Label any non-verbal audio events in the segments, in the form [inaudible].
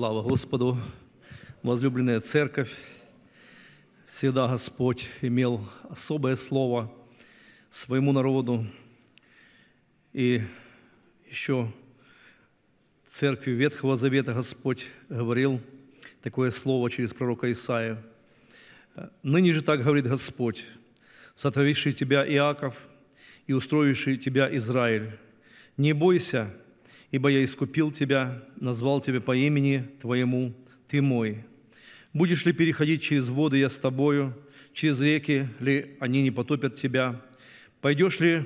Слава Господу! Возлюбленная церковь, всегда Господь имел особое слово своему народу. И еще церкви Ветхого Завета Господь говорил такое слово через пророка Исаия. «Ныне же так говорит Господь, сотворивший тебя Иаков и устроивший тебя Израиль. Не бойся, ибо я искупил тебя, назвал тебя по имени твоему, ты мой. Будешь ли переходить через воды, я с тобою, через реки ли они не потопят тебя? Пойдешь ли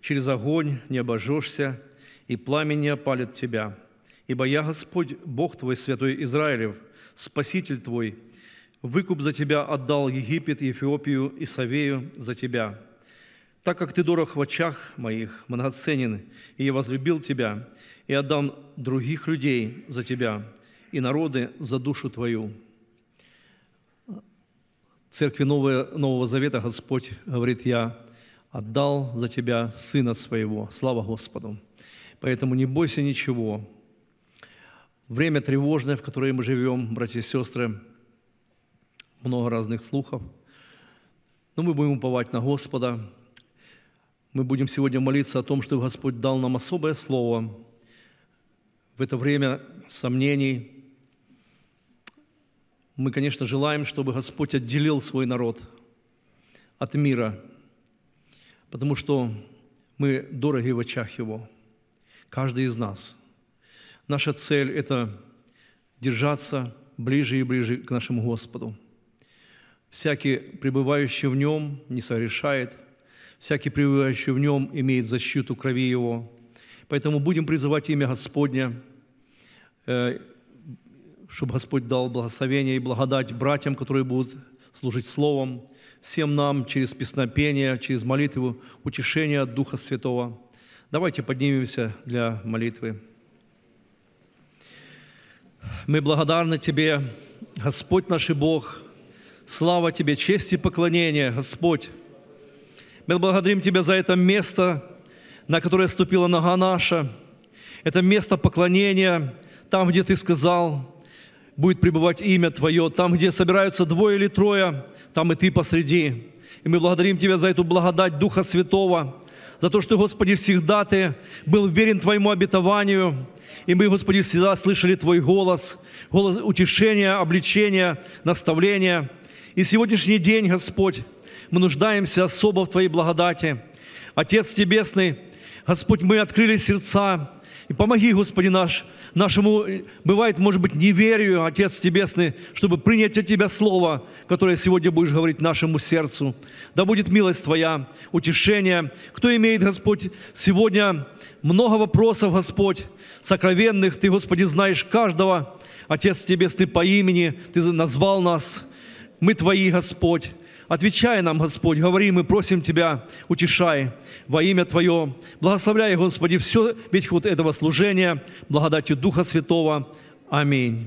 через огонь, не обожжешься, и пламень не опалит тебя? Ибо я Господь, Бог твой, святой Израилев, Спаситель твой, выкуп за тебя отдал Египет, Ефиопию и Савею за тебя» так как ты дорог в очах моих, многоценен, и я возлюбил тебя, и отдам других людей за тебя, и народы за душу твою». Церкви Нового, Нового Завета Господь говорит, «Я отдал за тебя Сына Своего». Слава Господу! Поэтому не бойся ничего. Время тревожное, в которое мы живем, братья и сестры, много разных слухов. Но мы будем уповать на Господа – мы будем сегодня молиться о том, чтобы Господь дал нам особое слово в это время сомнений. Мы, конечно, желаем, чтобы Господь отделил свой народ от мира, потому что мы дороги в очах Его, каждый из нас. Наша цель – это держаться ближе и ближе к нашему Господу. Всякий, пребывающий в Нем, не согрешает – Всякий, пребывающий в нем, имеет защиту крови его. Поэтому будем призывать имя Господня, э, чтобы Господь дал благословение и благодать братьям, которые будут служить Словом, всем нам через песнопение, через молитву, утешение от Духа Святого. Давайте поднимемся для молитвы. Мы благодарны Тебе, Господь наш и Бог. Слава Тебе, честь и поклонение, Господь, мы благодарим Тебя за это место, на которое ступила нога наша. Это место поклонения, там, где Ты сказал, будет пребывать имя Твое. Там, где собираются двое или трое, там и Ты посреди. И мы благодарим Тебя за эту благодать Духа Святого, за то, что, Господи, всегда Ты был верен Твоему обетованию, и мы, Господи, всегда слышали Твой голос, голос утешения, обличения, наставления. И сегодняшний день, Господь, мы нуждаемся особо в Твоей благодати. Отец Небесный, Господь, мы открыли сердца, и помоги, Господи наш, нашему, бывает, может быть, неверию, Отец Небесный, чтобы принять от Тебя Слово, которое сегодня будешь говорить нашему сердцу. Да будет милость Твоя, утешение. Кто имеет, Господь, сегодня много вопросов, Господь, сокровенных, Ты, Господи, знаешь каждого. Отец Небесный, по имени Ты назвал нас. Мы Твои, Господь. Отвечай нам, Господь, говори, мы просим Тебя, утешай во имя Твое. Благословляй, Господи, все, весь ход этого служения, благодатью Духа Святого. Аминь.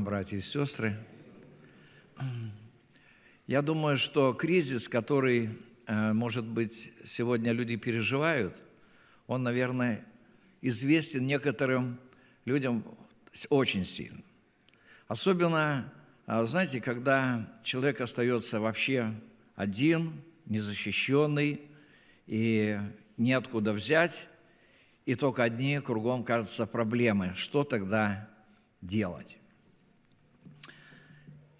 вам, братья и сестры. Я думаю, что кризис, который, э, может быть, сегодня люди переживают, он, наверное, известен некоторым людям очень сильно. Особенно, э, знаете, когда человек остается вообще один, незащищенный, и неоткуда взять, и только одни кругом, кажутся проблемы. Что тогда делать?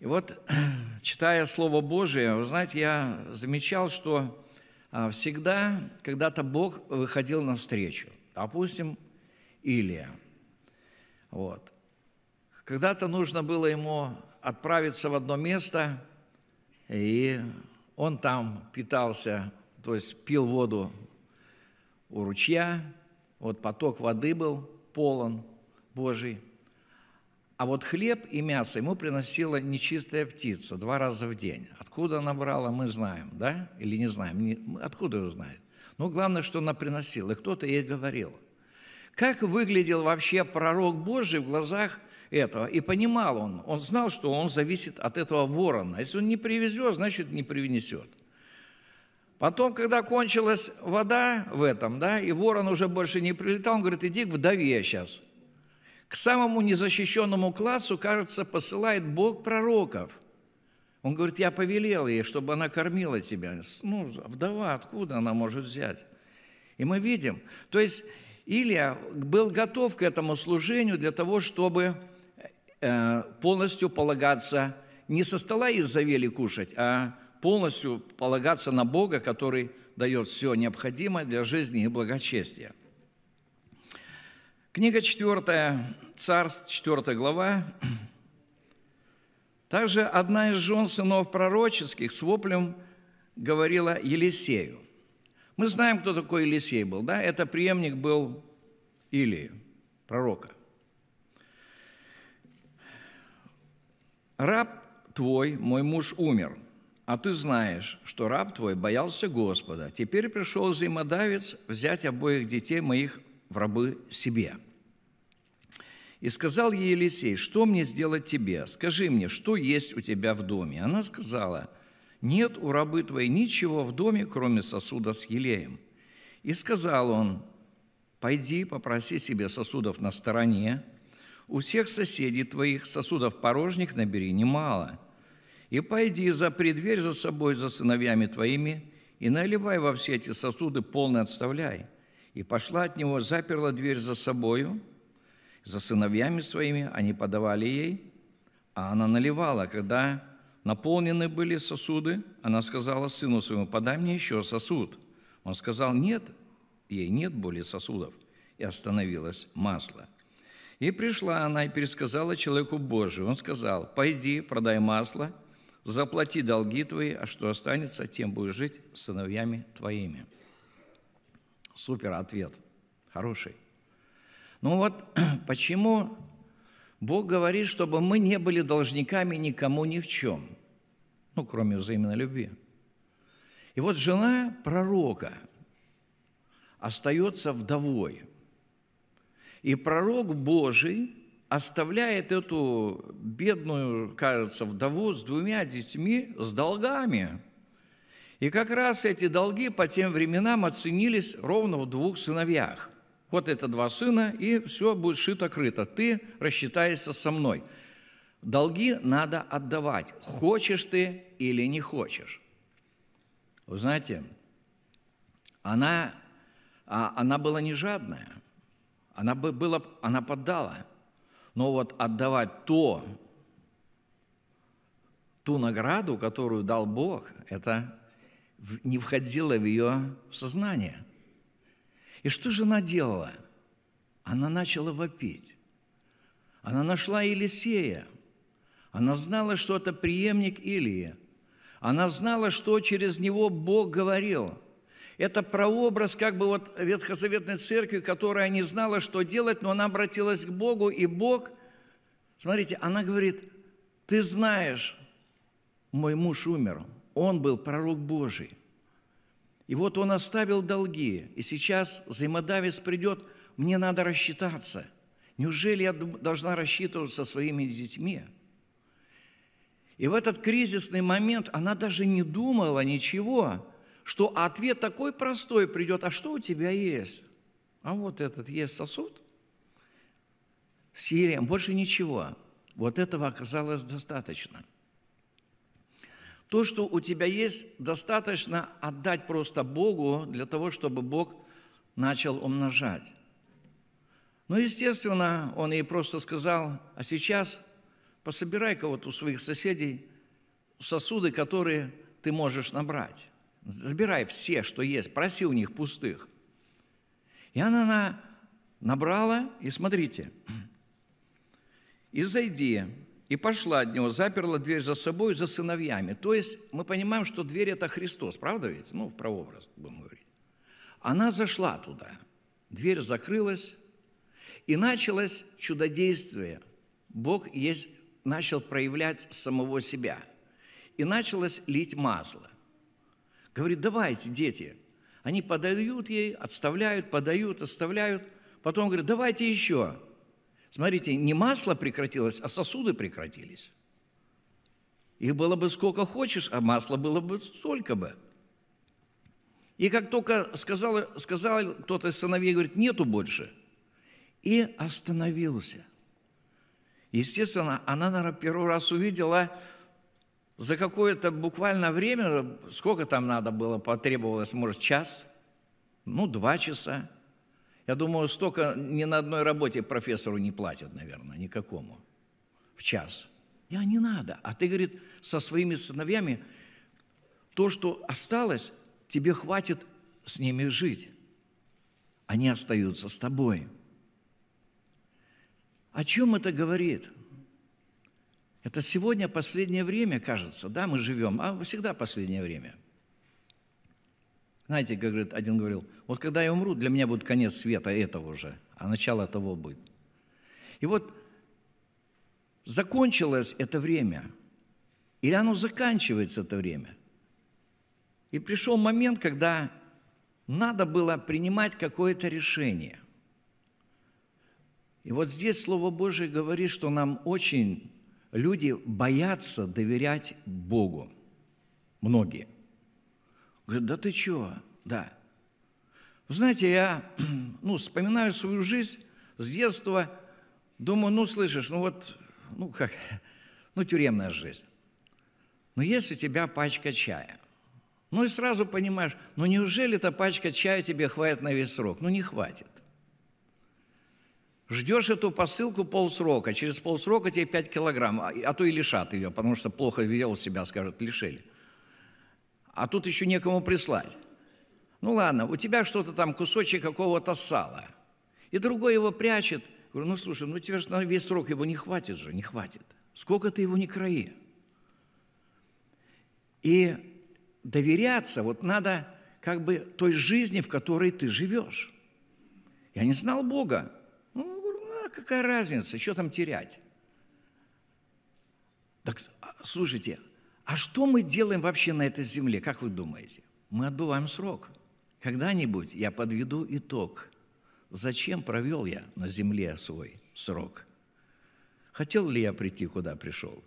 И вот, [clears throat] читая Слово Божие, вы знаете, я замечал, что а, всегда когда-то Бог выходил навстречу. Допустим, Илия. Вот. Когда-то нужно было ему отправиться в одно место, и он там питался, то есть пил воду у ручья, вот поток воды был полон Божий – а вот хлеб и мясо ему приносила нечистая птица два раза в день. Откуда она брала, мы знаем, да? Или не знаем? Откуда ее знает? Но главное, что она приносила, и кто-то ей говорил. Как выглядел вообще пророк Божий в глазах этого. И понимал он, он знал, что он зависит от этого ворона. Если он не привезет, значит, не привнесет. Потом, когда кончилась вода в этом, да, и ворон уже больше не прилетал, он говорит, иди к вдове сейчас к самому незащищенному классу, кажется, посылает Бог пророков. Он говорит, я повелел ей, чтобы она кормила тебя. Ну, вдова, откуда она может взять? И мы видим. То есть Илья был готов к этому служению для того, чтобы э, полностью полагаться не со стола Изавели кушать, а полностью полагаться на Бога, который дает все необходимое для жизни и благочестия. Книга 4, Царств, 4 глава. Также одна из жен сынов пророческих с воплем говорила Елисею. Мы знаем, кто такой Елисей был, да? Это преемник был Илии, пророка. «Раб твой, мой муж, умер, а ты знаешь, что раб твой боялся Господа. Теперь пришел зимодавец взять обоих детей моих в рабы себе. И сказал ей Елисей, что мне сделать тебе? Скажи мне, что есть у тебя в доме? Она сказала, нет у рабы твоей ничего в доме, кроме сосуда с елеем. И сказал он, пойди попроси себе сосудов на стороне, у всех соседей твоих сосудов порожних набери немало. И пойди, за преддверь за собой, за сыновьями твоими, и наливай во все эти сосуды, полно отставляй и пошла от него, заперла дверь за собою, за сыновьями своими, они подавали ей, а она наливала. Когда наполнены были сосуды, она сказала сыну своему, подай мне еще сосуд. Он сказал, нет, ей нет более сосудов, и остановилось масло. И пришла она и пересказала человеку Божию. Он сказал, пойди, продай масло, заплати долги твои, а что останется, тем будешь жить с сыновьями твоими». Супер ответ, хороший. Ну вот [clears throat] почему Бог говорит, чтобы мы не были должниками никому ни в чем, ну, кроме взаимной любви. И вот жена пророка остается вдовой. И пророк Божий оставляет эту бедную, кажется, вдову с двумя детьми, с долгами – и как раз эти долги по тем временам оценились ровно в двух сыновьях. Вот это два сына, и все будет шито-крыто. Ты рассчитаешься со мной. Долги надо отдавать, хочешь ты или не хочешь. Вы знаете, она, а, она была не жадная, она, бы была, она поддала. Но вот отдавать то, ту награду, которую дал Бог, это не входило в ее сознание. И что же она делала? Она начала вопить. Она нашла Елисея. Она знала, что это преемник Илии. Она знала, что через него Бог говорил. Это прообраз как бы вот Ветхозаветной церкви, которая не знала, что делать, но она обратилась к Богу, и Бог, смотрите, она говорит, ты знаешь, мой муж умер, он был пророк Божий. И вот он оставил долги, и сейчас взаимодавец придет, мне надо рассчитаться. Неужели я должна рассчитываться своими детьми? И в этот кризисный момент она даже не думала ничего, что ответ такой простой придет, а что у тебя есть? А вот этот есть сосуд с елеем, больше ничего. Вот этого оказалось достаточно – то, что у тебя есть, достаточно отдать просто Богу для того, чтобы Бог начал умножать. Ну, естественно, он ей просто сказал, а сейчас пособирай-ка вот у своих соседей сосуды, которые ты можешь набрать. Забирай все, что есть, проси у них пустых. И она, набрала, и смотрите, и зайди, и пошла от него, заперла дверь за собой, за сыновьями. То есть мы понимаем, что дверь – это Христос, правда ведь? Ну, в прообраз будем говорить. Она зашла туда, дверь закрылась, и началось чудодействие. Бог есть, начал проявлять самого себя. И началось лить масло. Говорит, давайте, дети. Они подают ей, отставляют, подают, отставляют. Потом говорит, давайте еще. Смотрите, не масло прекратилось, а сосуды прекратились. Их было бы сколько хочешь, а масла было бы столько бы. И как только сказал, сказал кто-то из сыновей, говорит, нету больше, и остановился. Естественно, она, наверное, первый раз увидела за какое-то буквально время, сколько там надо было, потребовалось, может, час, ну, два часа, я думаю, столько ни на одной работе профессору не платят, наверное, никакому. В час. Я не надо. А ты, говорит, со своими сыновьями, то, что осталось, тебе хватит с ними жить. Они остаются с тобой. О чем это говорит? Это сегодня последнее время, кажется, да, мы живем, а всегда последнее время – знаете, как говорит, один говорил, вот когда я умру, для меня будет конец света этого уже, а начало того будет. И вот закончилось это время, или оно заканчивается это время. И пришел момент, когда надо было принимать какое-то решение. И вот здесь Слово Божие говорит, что нам очень люди боятся доверять Богу. Многие – Говорит, да ты чего? Да. Вы знаете, я [clears throat] ну, вспоминаю свою жизнь с детства, думаю, ну, слышишь, ну вот, ну как, [laughs] ну, тюремная жизнь. Но ну, если у тебя пачка чая. Ну и сразу понимаешь, ну неужели эта пачка чая тебе хватит на весь срок? Ну не хватит. Ждешь эту посылку полсрока, через полсрока тебе 5 килограмм, а, а то и лишат ее, потому что плохо вел себя, скажут, лишили а тут еще некому прислать. Ну ладно, у тебя что-то там, кусочек какого-то сала. И другой его прячет. Говорю, ну слушай, ну тебе же на весь срок его не хватит же, не хватит. Сколько ты его не краи? И доверяться вот надо как бы той жизни, в которой ты живешь. Я не знал Бога. Ну, ну а какая разница, что там терять? Так, а, слушайте, а что мы делаем вообще на этой земле, как вы думаете? Мы отбываем срок. Когда-нибудь я подведу итог. Зачем провел я на земле свой срок? Хотел ли я прийти, куда пришел?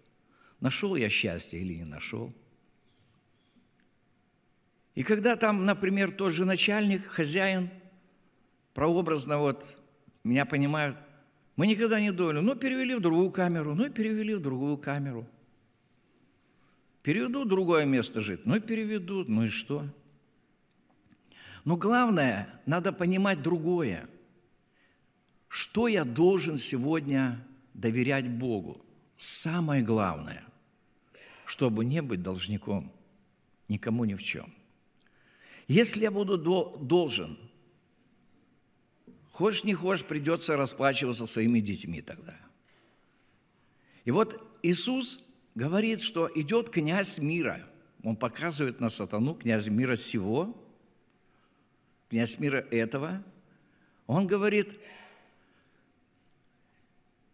Нашел я счастье или не нашел? И когда там, например, тот же начальник, хозяин, прообразно вот меня понимают, мы никогда не думали, ну перевели в другую камеру, ну перевели в другую камеру – Переведут другое место жить. Ну и переведут, ну и что? Но главное, надо понимать другое. Что я должен сегодня доверять Богу? Самое главное, чтобы не быть должником никому ни в чем. Если я буду должен, хочешь не хочешь, придется расплачиваться своими детьми тогда. И вот Иисус говорит, что идет князь мира. Он показывает на сатану, князь мира сего, князь мира этого. Он говорит,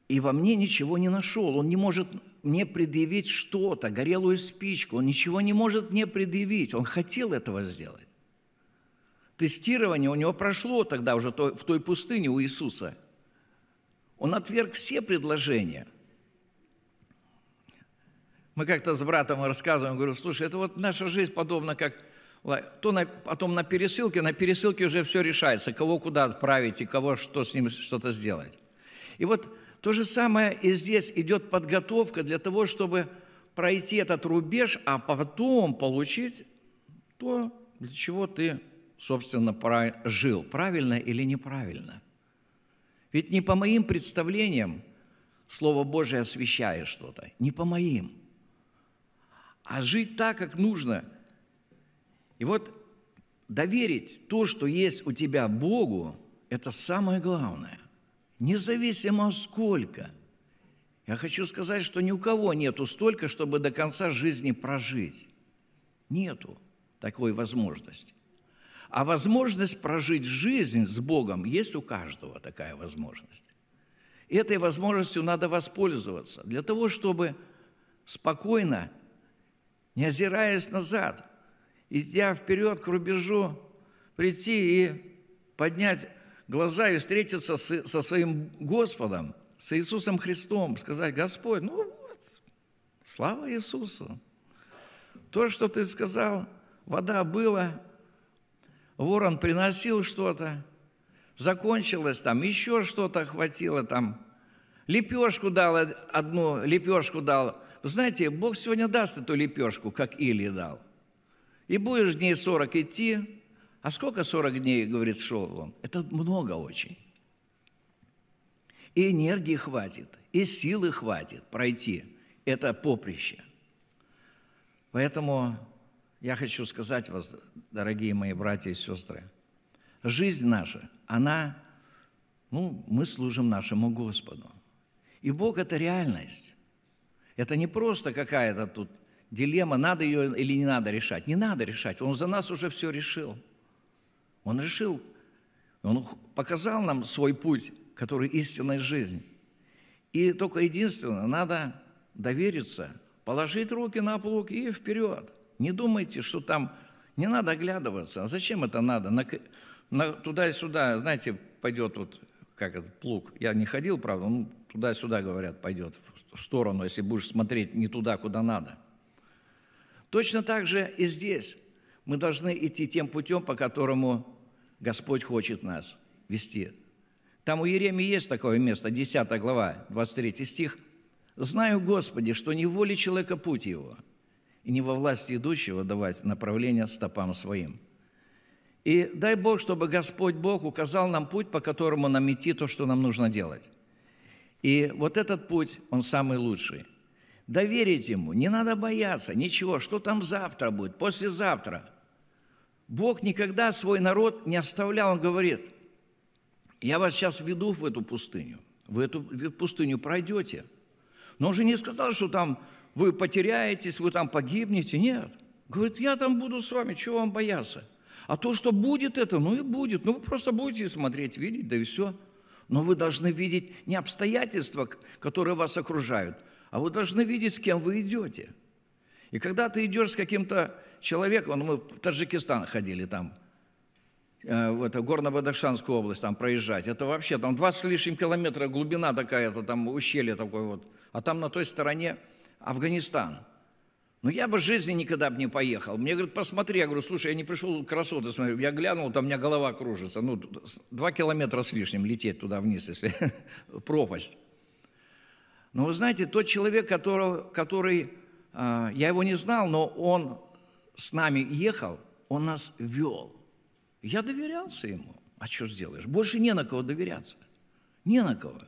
и во мне ничего не нашел. Он не может мне предъявить что-то, горелую спичку. Он ничего не может мне предъявить. Он хотел этого сделать. Тестирование у него прошло тогда уже в той пустыне у Иисуса. Он отверг все предложения – мы как-то с братом рассказываем, говорю, слушай, это вот наша жизнь подобна как... То на, потом на пересылке, на пересылке уже все решается, кого куда отправить и кого что с ним что-то сделать. И вот то же самое и здесь идет подготовка для того, чтобы пройти этот рубеж, а потом получить то, для чего ты, собственно, жил, правильно или неправильно. Ведь не по моим представлениям Слово Божие освещает что-то, не по моим – а жить так, как нужно. И вот доверить то, что есть у тебя Богу, это самое главное. Независимо сколько. Я хочу сказать, что ни у кого нету столько, чтобы до конца жизни прожить. Нету такой возможности. А возможность прожить жизнь с Богом есть у каждого такая возможность. И Этой возможностью надо воспользоваться для того, чтобы спокойно не озираясь назад, идя вперед к рубежу, прийти и поднять глаза и встретиться со своим Господом, с Иисусом Христом, сказать, Господь, ну вот, слава Иисусу. То, что ты сказал, вода была, ворон приносил что-то, закончилось там, еще что-то хватило там, лепешку дал э, одну, лепешку дал – знаете, Бог сегодня даст эту лепешку, как Или дал. И будешь дней 40 идти. А сколько 40 дней, говорит, шел он? Это много очень. И энергии хватит, и силы хватит пройти это поприще. Поэтому я хочу сказать вас, дорогие мои братья и сестры, жизнь наша, она, ну, мы служим нашему Господу. И Бог – это реальность. Это не просто какая-то тут дилемма, надо ее или не надо решать. Не надо решать, Он за нас уже все решил. Он решил, Он показал нам свой путь, который истинная жизнь. И только единственное, надо довериться, положить руки на плуг и вперед. Не думайте, что там не надо оглядываться. А зачем это надо? На, на, туда и сюда, знаете, пойдет вот, как этот плуг. Я не ходил, правда, ну, туда-сюда, говорят, пойдет в сторону, если будешь смотреть не туда, куда надо. Точно так же и здесь. Мы должны идти тем путем, по которому Господь хочет нас вести. Там у Еремии есть такое место, 10 глава, 23 стих. «Знаю, Господи, что не в воле человека путь его, и не во власти идущего давать направление стопам своим». И дай Бог, чтобы Господь Бог указал нам путь, по которому нам идти то, что нам нужно делать. И вот этот путь, он самый лучший. Доверить Ему, не надо бояться, ничего, что там завтра будет, послезавтра. Бог никогда свой народ не оставлял, Он говорит, я вас сейчас веду в эту пустыню, вы эту пустыню пройдете. Но он же не сказал, что там вы потеряетесь, вы там погибнете, нет. Говорит, я там буду с вами, чего вам бояться? А то, что будет это, ну и будет. Ну, вы просто будете смотреть, видеть, да и все – но вы должны видеть не обстоятельства, которые вас окружают, а вы должны видеть, с кем вы идете. И когда ты идешь с каким-то человеком, ну, мы в Таджикистан ходили там, э, в это, Горно-Бадахшанскую область там проезжать. Это вообще там 20 с лишним километра глубина такая-то, там ущелье такое вот. А там на той стороне Афганистан – ну, я бы в жизни никогда бы не поехал. Мне говорят, посмотри. Я говорю, слушай, я не пришел красоты, смотрю. Я глянул, там у меня голова кружится. Ну, два километра с лишним лететь туда вниз, если [laughs] пропасть. Но вы знаете, тот человек, которого, который, э, я его не знал, но он с нами ехал, он нас вел. Я доверялся ему. А что сделаешь? Больше не на кого доверяться. Не на кого.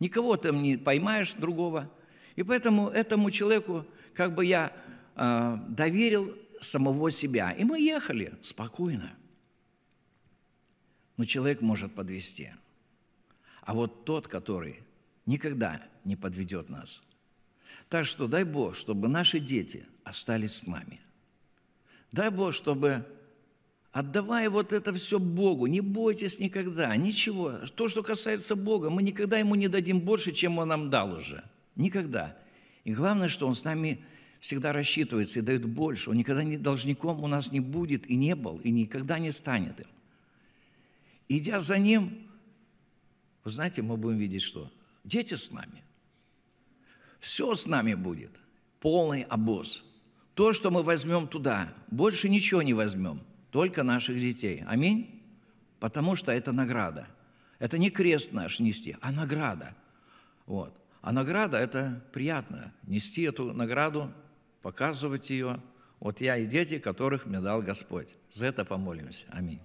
Никого там не поймаешь другого. И поэтому этому человеку как бы я э, доверил самого себя. И мы ехали спокойно. Но человек может подвести. А вот тот, который никогда не подведет нас. Так что дай Бог, чтобы наши дети остались с нами. Дай Бог, чтобы Отдавая вот это все Богу, не бойтесь никогда, ничего. То, что касается Бога, мы никогда Ему не дадим больше, чем Он нам дал уже. Никогда. И главное, что Он с нами всегда рассчитывается и дает больше. Он никогда не должником у нас не будет и не был, и никогда не станет им. Идя за Ним, вы знаете, мы будем видеть что? Дети с нами. Все с нами будет. Полный обоз. То, что мы возьмем туда, больше ничего не возьмем, только наших детей. Аминь? Потому что это награда. Это не крест наш нести, а награда. Вот. А награда – это приятно. Нести эту награду, показывать ее. Вот я и дети, которых мне дал Господь. За это помолимся. Аминь.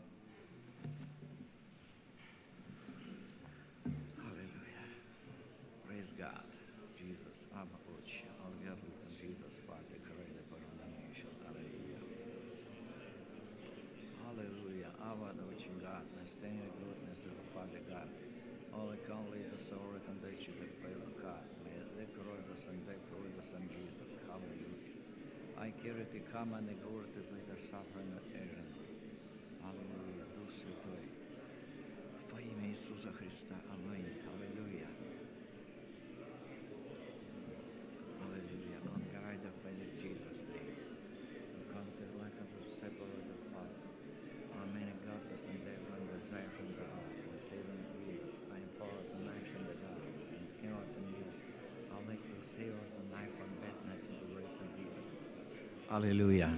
Hallelujah.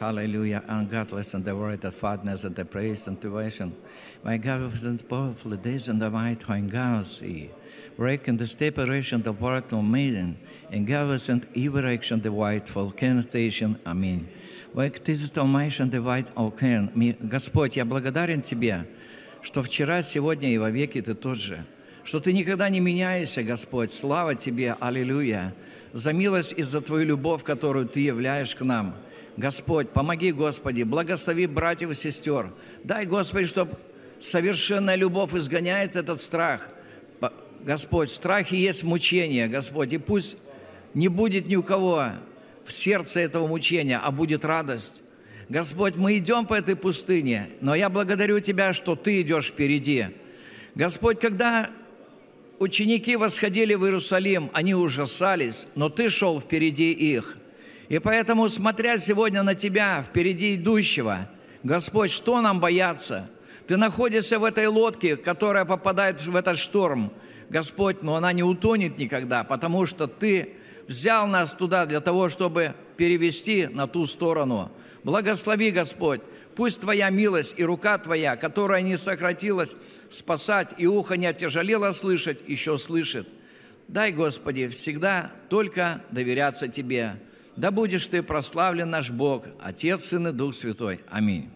Hallelujah. And God, listen, the word, the fatness, and the praise, and devotion. My God, since both the days and the night, when God see, breaking the separation, the word of maiden, and God was in erection, the white volcano station. Аминь. Век ты застолмаешь, the white volcano. Господь, я благодарен Тебе, что вчера, сегодня и во веки Ты тот же, что Ты никогда не меняешься, Господь. Слава Тебе, аллилуйя за милость и за Твою любовь, которую Ты являешь к нам. Господь, помоги, Господи, благослови братьев и сестер. Дай, Господи, чтобы совершенная любовь изгоняет этот страх. Господь, в страхе есть мучение, Господь, и пусть не будет ни у кого в сердце этого мучения, а будет радость. Господь, мы идем по этой пустыне, но я благодарю Тебя, что Ты идешь впереди. Господь, когда ученики восходили в Иерусалим, они ужасались, но ты шел впереди их. И поэтому, смотря сегодня на тебя, впереди идущего, Господь, что нам бояться? Ты находишься в этой лодке, которая попадает в этот шторм, Господь, но она не утонет никогда, потому что Ты взял нас туда для того, чтобы перевести на ту сторону. Благослови, Господь, пусть Твоя милость и рука Твоя, которая не сократилась, спасать, и ухо не отяжелело слышать, еще слышит. Дай, Господи, всегда только доверяться Тебе. Да будешь Ты прославлен наш Бог, Отец, Сын и Дух Святой. Аминь.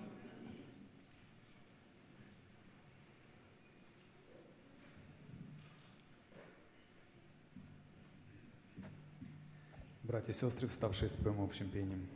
Братья и сестры, вставшие с своим общим пением.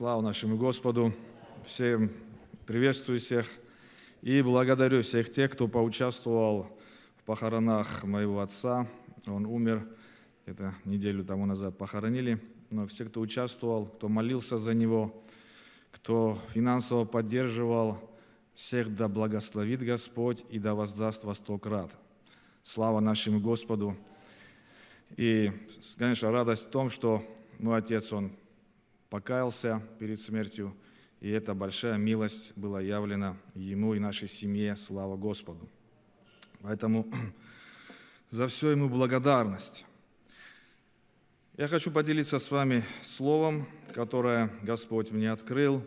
Слава нашему Господу! Всем приветствую всех и благодарю всех тех, кто поучаствовал в похоронах моего отца. Он умер, это неделю тому назад похоронили. Но все, кто участвовал, кто молился за него, кто финансово поддерживал, всех да благословит Господь и да воздаст во сто крат. Слава нашему Господу! И, конечно, радость в том, что мой отец, он покаялся перед смертью, и эта большая милость была явлена ему и нашей семье. Слава Господу! Поэтому [clears throat] за все ему благодарность. Я хочу поделиться с вами словом, которое Господь мне открыл.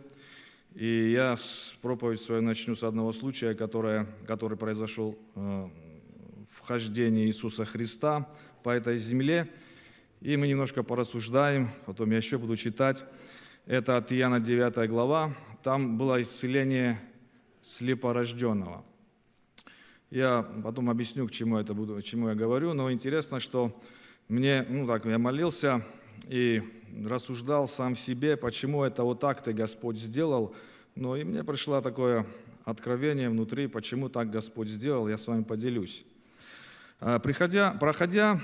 И я проповедь свою начну с одного случая, которое, который произошел э, в хождении Иисуса Христа по этой земле – и мы немножко порассуждаем, потом я еще буду читать. Это от Иоанна 9 глава. Там было исцеление слепорожденного. Я потом объясню, к чему, это буду, к чему я говорю, но интересно, что мне, ну так, я молился и рассуждал сам в себе, почему это вот так ты, Господь, сделал. Но и мне пришло такое откровение внутри, почему так Господь сделал, я с вами поделюсь. А, приходя, проходя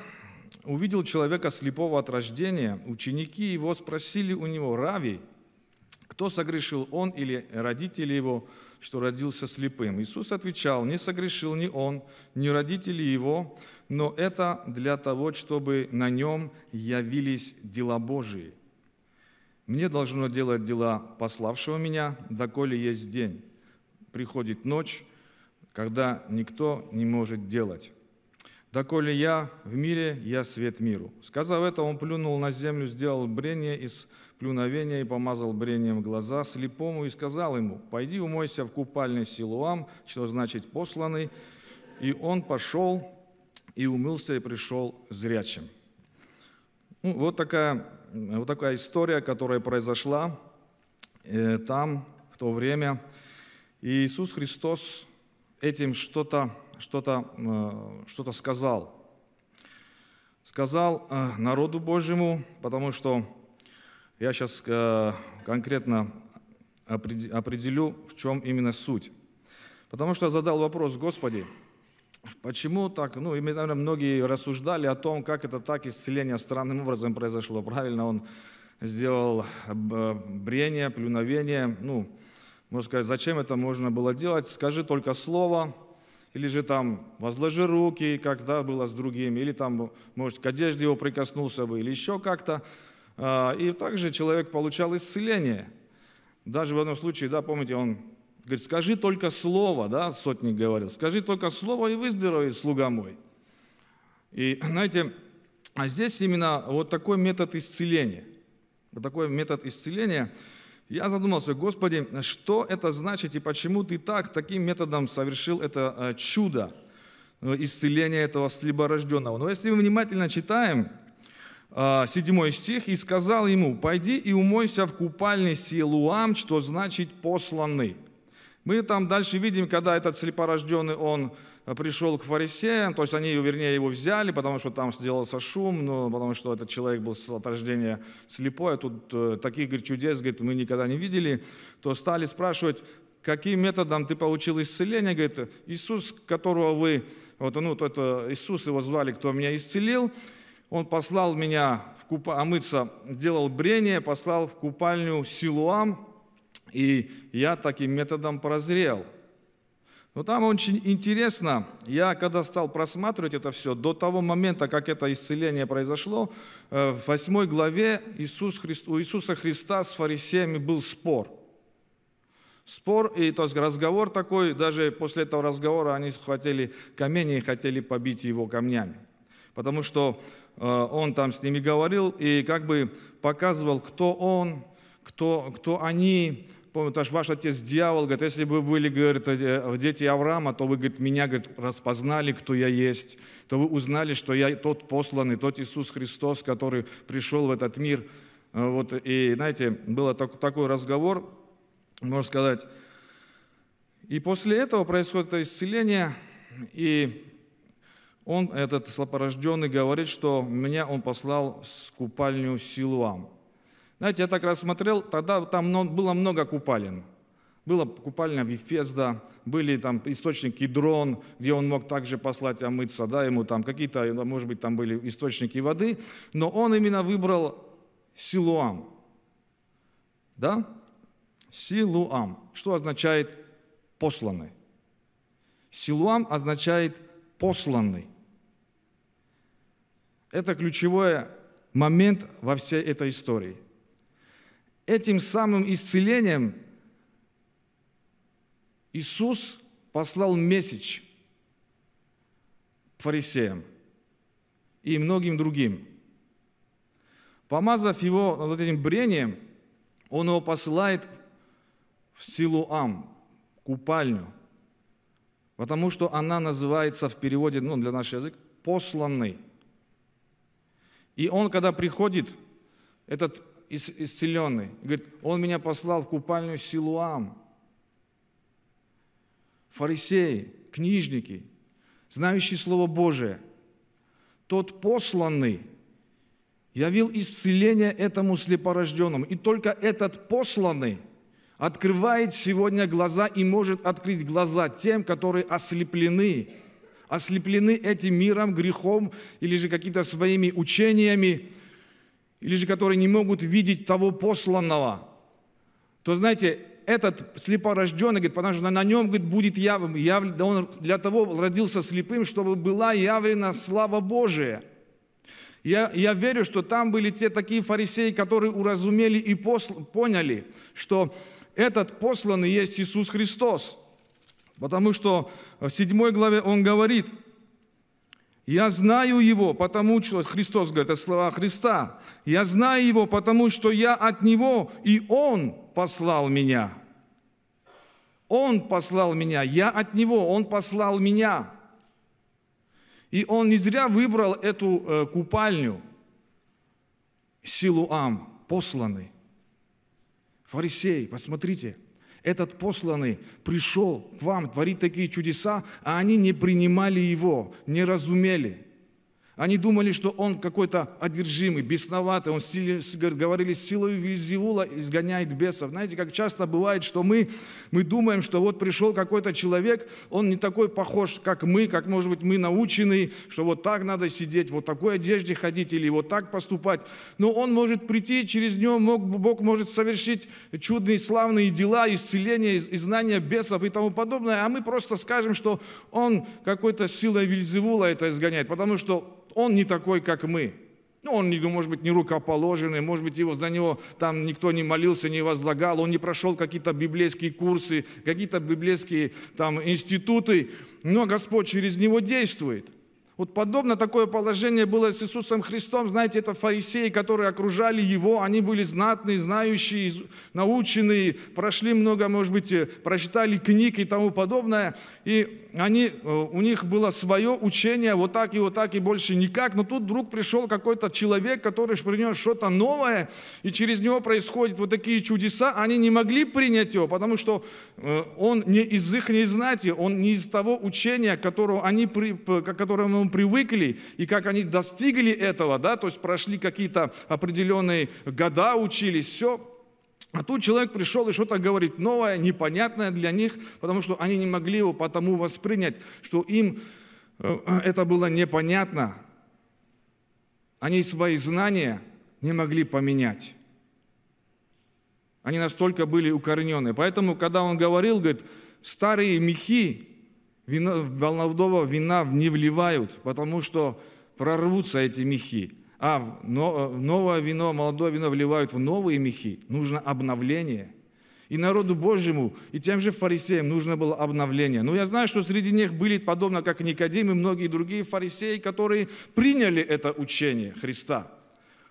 увидел человека слепого от рождения, ученики его спросили у него, «Рави, кто согрешил, он или родители его, что родился слепым?» Иисус отвечал, «Не согрешил ни он, ни родители его, но это для того, чтобы на нем явились дела Божии. Мне должно делать дела пославшего меня, доколе есть день. Приходит ночь, когда никто не может делать». «Доколе я в мире, я свет миру». Сказав это, он плюнул на землю, сделал брение из плюновения и помазал брением глаза слепому и сказал ему, «Пойди умойся в купальне Силуам», что значит «посланный». И он пошел и умылся и пришел зрячим. Ну, вот, такая, вот такая история, которая произошла э, там в то время. И Иисус Христос этим что-то что-то э, что, -то, сказал. Сказал э, народу Божьему, потому что я сейчас э, конкретно определю, в чем именно суть. Потому что я задал вопрос, Господи, почему так? Ну, и, наверное, многие рассуждали о том, как это так исцеление странным образом произошло. Правильно, он сделал брение, плюновение. Ну, можно сказать, зачем это можно было делать? Скажи только слово, или же там возложи руки, как да, было с другими, или там, может, к одежде его прикоснулся бы, или еще как-то. А, и также человек получал исцеление. Даже в одном случае, да, помните, он говорит, скажи только слово, да, сотник говорил, скажи только слово и выздоровеет слуга мой. И знаете, а здесь именно вот такой метод исцеления. Вот такой метод исцеления – я задумался, Господи, что это значит и почему Ты так, таким методом совершил это э, чудо, э, исцеления этого слепорожденного. Но если мы внимательно читаем, э, седьмой стих, «И сказал ему, пойди и умойся в купальне Силуам, что значит посланный». Мы там дальше видим, когда этот слепорожденный, он пришел к фарисеям, то есть они, вернее, его взяли, потому что там сделался шум, ну, потому что этот человек был с от рождения слепой, а тут э, таких говорит, чудес говорит, мы никогда не видели, то стали спрашивать, каким методом ты получил исцеление, говорит, Иисус, которого вы, вот, ну, вот это Иисус его звали, кто меня исцелил, он послал меня в купа, омыться, делал брение, послал в купальню Силуам, и я таким методом прозрел – но там очень интересно, я когда стал просматривать это все, до того момента, как это исцеление произошло, э, в 8 главе Иисус Христ, у Иисуса Христа с фарисеями был спор. Спор и то есть разговор такой, даже после этого разговора они схватили камень и хотели побить его камнями. Потому что э, он там с ними говорил и как бы показывал, кто он, кто, кто они, Помню, аж ваш отец дьявол, говорит, если бы вы были, говорит, э, э, дети Авраама, то вы, говорит, меня, говорит, распознали, кто я есть, то вы узнали, что я тот посланный, тот Иисус Христос, который пришел в этот мир. Э, вот, и, знаете, был так, такой разговор, можно сказать. И после этого происходит это исцеление, и он, этот слопорожденный, говорит, что меня он послал с купальню Силуам. Знаете, я так рассмотрел, тогда там было много купалин. Была купальня Вифезда, были там источники дрон, где он мог также послать омыться, а, да, ему там какие-то, может быть, там были источники воды, но он именно выбрал Силуам, да? Силуам, что означает посланный. Силуам означает посланный. Это ключевой момент во всей этой истории – этим самым исцелением Иисус послал месяч фарисеям и многим другим. Помазав его вот этим брением, он его посылает в силу Ам купальню, потому что она называется в переводе, ну, для нашего языка, посланный. И он, когда приходит, этот исцеленный. говорит, он меня послал в купальню Силуам. Фарисеи, книжники, знающие Слово Божие, тот посланный явил исцеление этому слепорожденному. И только этот посланный открывает сегодня глаза и может открыть глаза тем, которые ослеплены, ослеплены этим миром, грехом или же какими-то своими учениями, или же которые не могут видеть того посланного, то, знаете, этот слепорожденный, говорит, потому что на нем говорит, будет явлен, явлен, да он для того родился слепым, чтобы была явлена слава Божия. Я, я верю, что там были те такие фарисеи, которые уразумели и посл, поняли, что этот посланный есть Иисус Христос. Потому что в 7 главе он говорит – я знаю Его, потому что... Христос говорит, это слова Христа. Я знаю Его, потому что я от Него, и Он послал меня. Он послал меня, я от Него, Он послал меня. И Он не зря выбрал эту э, купальню, Силуам, посланный. Фарисей, посмотрите – этот посланный пришел к вам, творит такие чудеса, а они не принимали его, не разумели. Они думали, что он какой-то одержимый, бесноватый. Он говорили, силой Вильзевула изгоняет бесов. Знаете, как часто бывает, что мы, мы думаем, что вот пришел какой-то человек, он не такой похож, как мы, как, может быть, мы научены, что вот так надо сидеть, вот такой одежде ходить или вот так поступать. Но он может прийти, через него мог, Бог может совершить чудные, славные дела, исцеление, изгнание бесов и тому подобное. А мы просто скажем, что он какой-то силой Вильзевула это изгоняет, потому что он не такой, как мы. Ну, он, может быть, не рукоположенный, может быть, его за него там никто не молился, не возлагал, он не прошел какие-то библейские курсы, какие-то библейские там институты, но Господь через него действует – вот подобно такое положение было с Иисусом Христом. Знаете, это фарисеи, которые окружали его, они были знатные, знающие, наученные, прошли много, может быть, э, прочитали книг и тому подобное. И они, э, у них было свое учение, вот так и вот так и больше никак. Но тут вдруг пришел какой-то человек, который принес что-то новое, и через него происходят вот такие чудеса. Они не могли принять его, потому что э, он не из их не знати, он не из того учения, которого они, которому привыкли, и как они достигли этого, да, то есть прошли какие-то определенные года, учились, все. А тут человек пришел и что-то говорит новое, непонятное для них, потому что они не могли его потому воспринять, что им э, э, это было непонятно. Они свои знания не могли поменять. Они настолько были укоренены. Поэтому, когда он говорил, говорит, старые мехи вина, волнового вина не вливают, потому что прорвутся эти мехи. А э, новое вино, молодое вино вливают в новые мехи. Нужно обновление. И народу Божьему, и тем же фарисеям нужно было обновление. Но ну, я знаю, что среди них были, подобно как Никодим и многие другие фарисеи, которые приняли это учение Христа –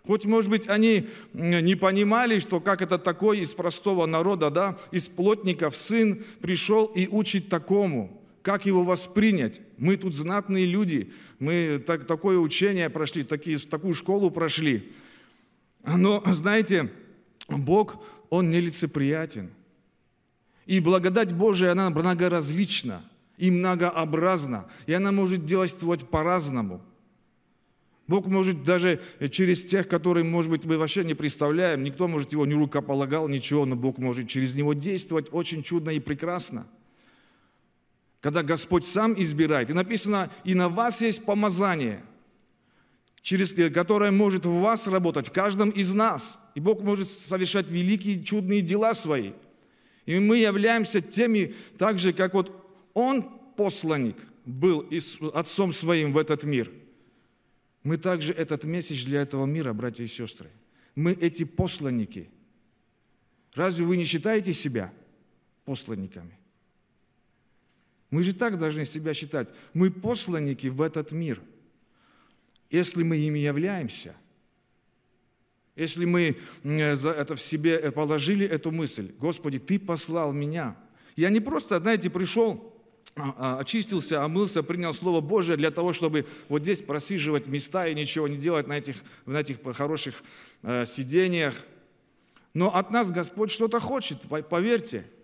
Хоть, может быть, они не понимали, что как это такой из простого народа, да, из плотников сын пришел и учит такому. Как его воспринять? Мы тут знатные люди, мы так, такое учение прошли, такие, такую школу прошли. Но, знаете, Бог, Он нелицеприятен. И благодать Божия, она многоразлична и многообразна, и она может действовать по-разному. Бог может даже через тех, которые, может быть, мы вообще не представляем, никто, может, его не рукополагал, ничего, но Бог может через него действовать очень чудно и прекрасно – когда Господь сам избирает. И написано, и на вас есть помазание, через э, которое может в вас работать, в каждом из нас. И Бог может совершать великие чудные дела свои. И мы являемся теми, так же, как вот Он, посланник, был отцом своим в этот мир. Мы также этот месяц для этого мира, братья и сестры. Мы эти посланники. Разве вы не считаете себя посланниками? Мы же так должны себя считать. Мы посланники в этот мир. Если мы ими являемся, если мы э, за это в себе э, положили эту мысль, Господи, Ты послал меня. Я не просто, знаете, пришел, а, а, очистился, омылся, принял Слово Божие для того, чтобы вот здесь просиживать места и ничего не делать на этих, на этих хороших э, сидениях. Но от нас Господь что-то хочет, поверьте –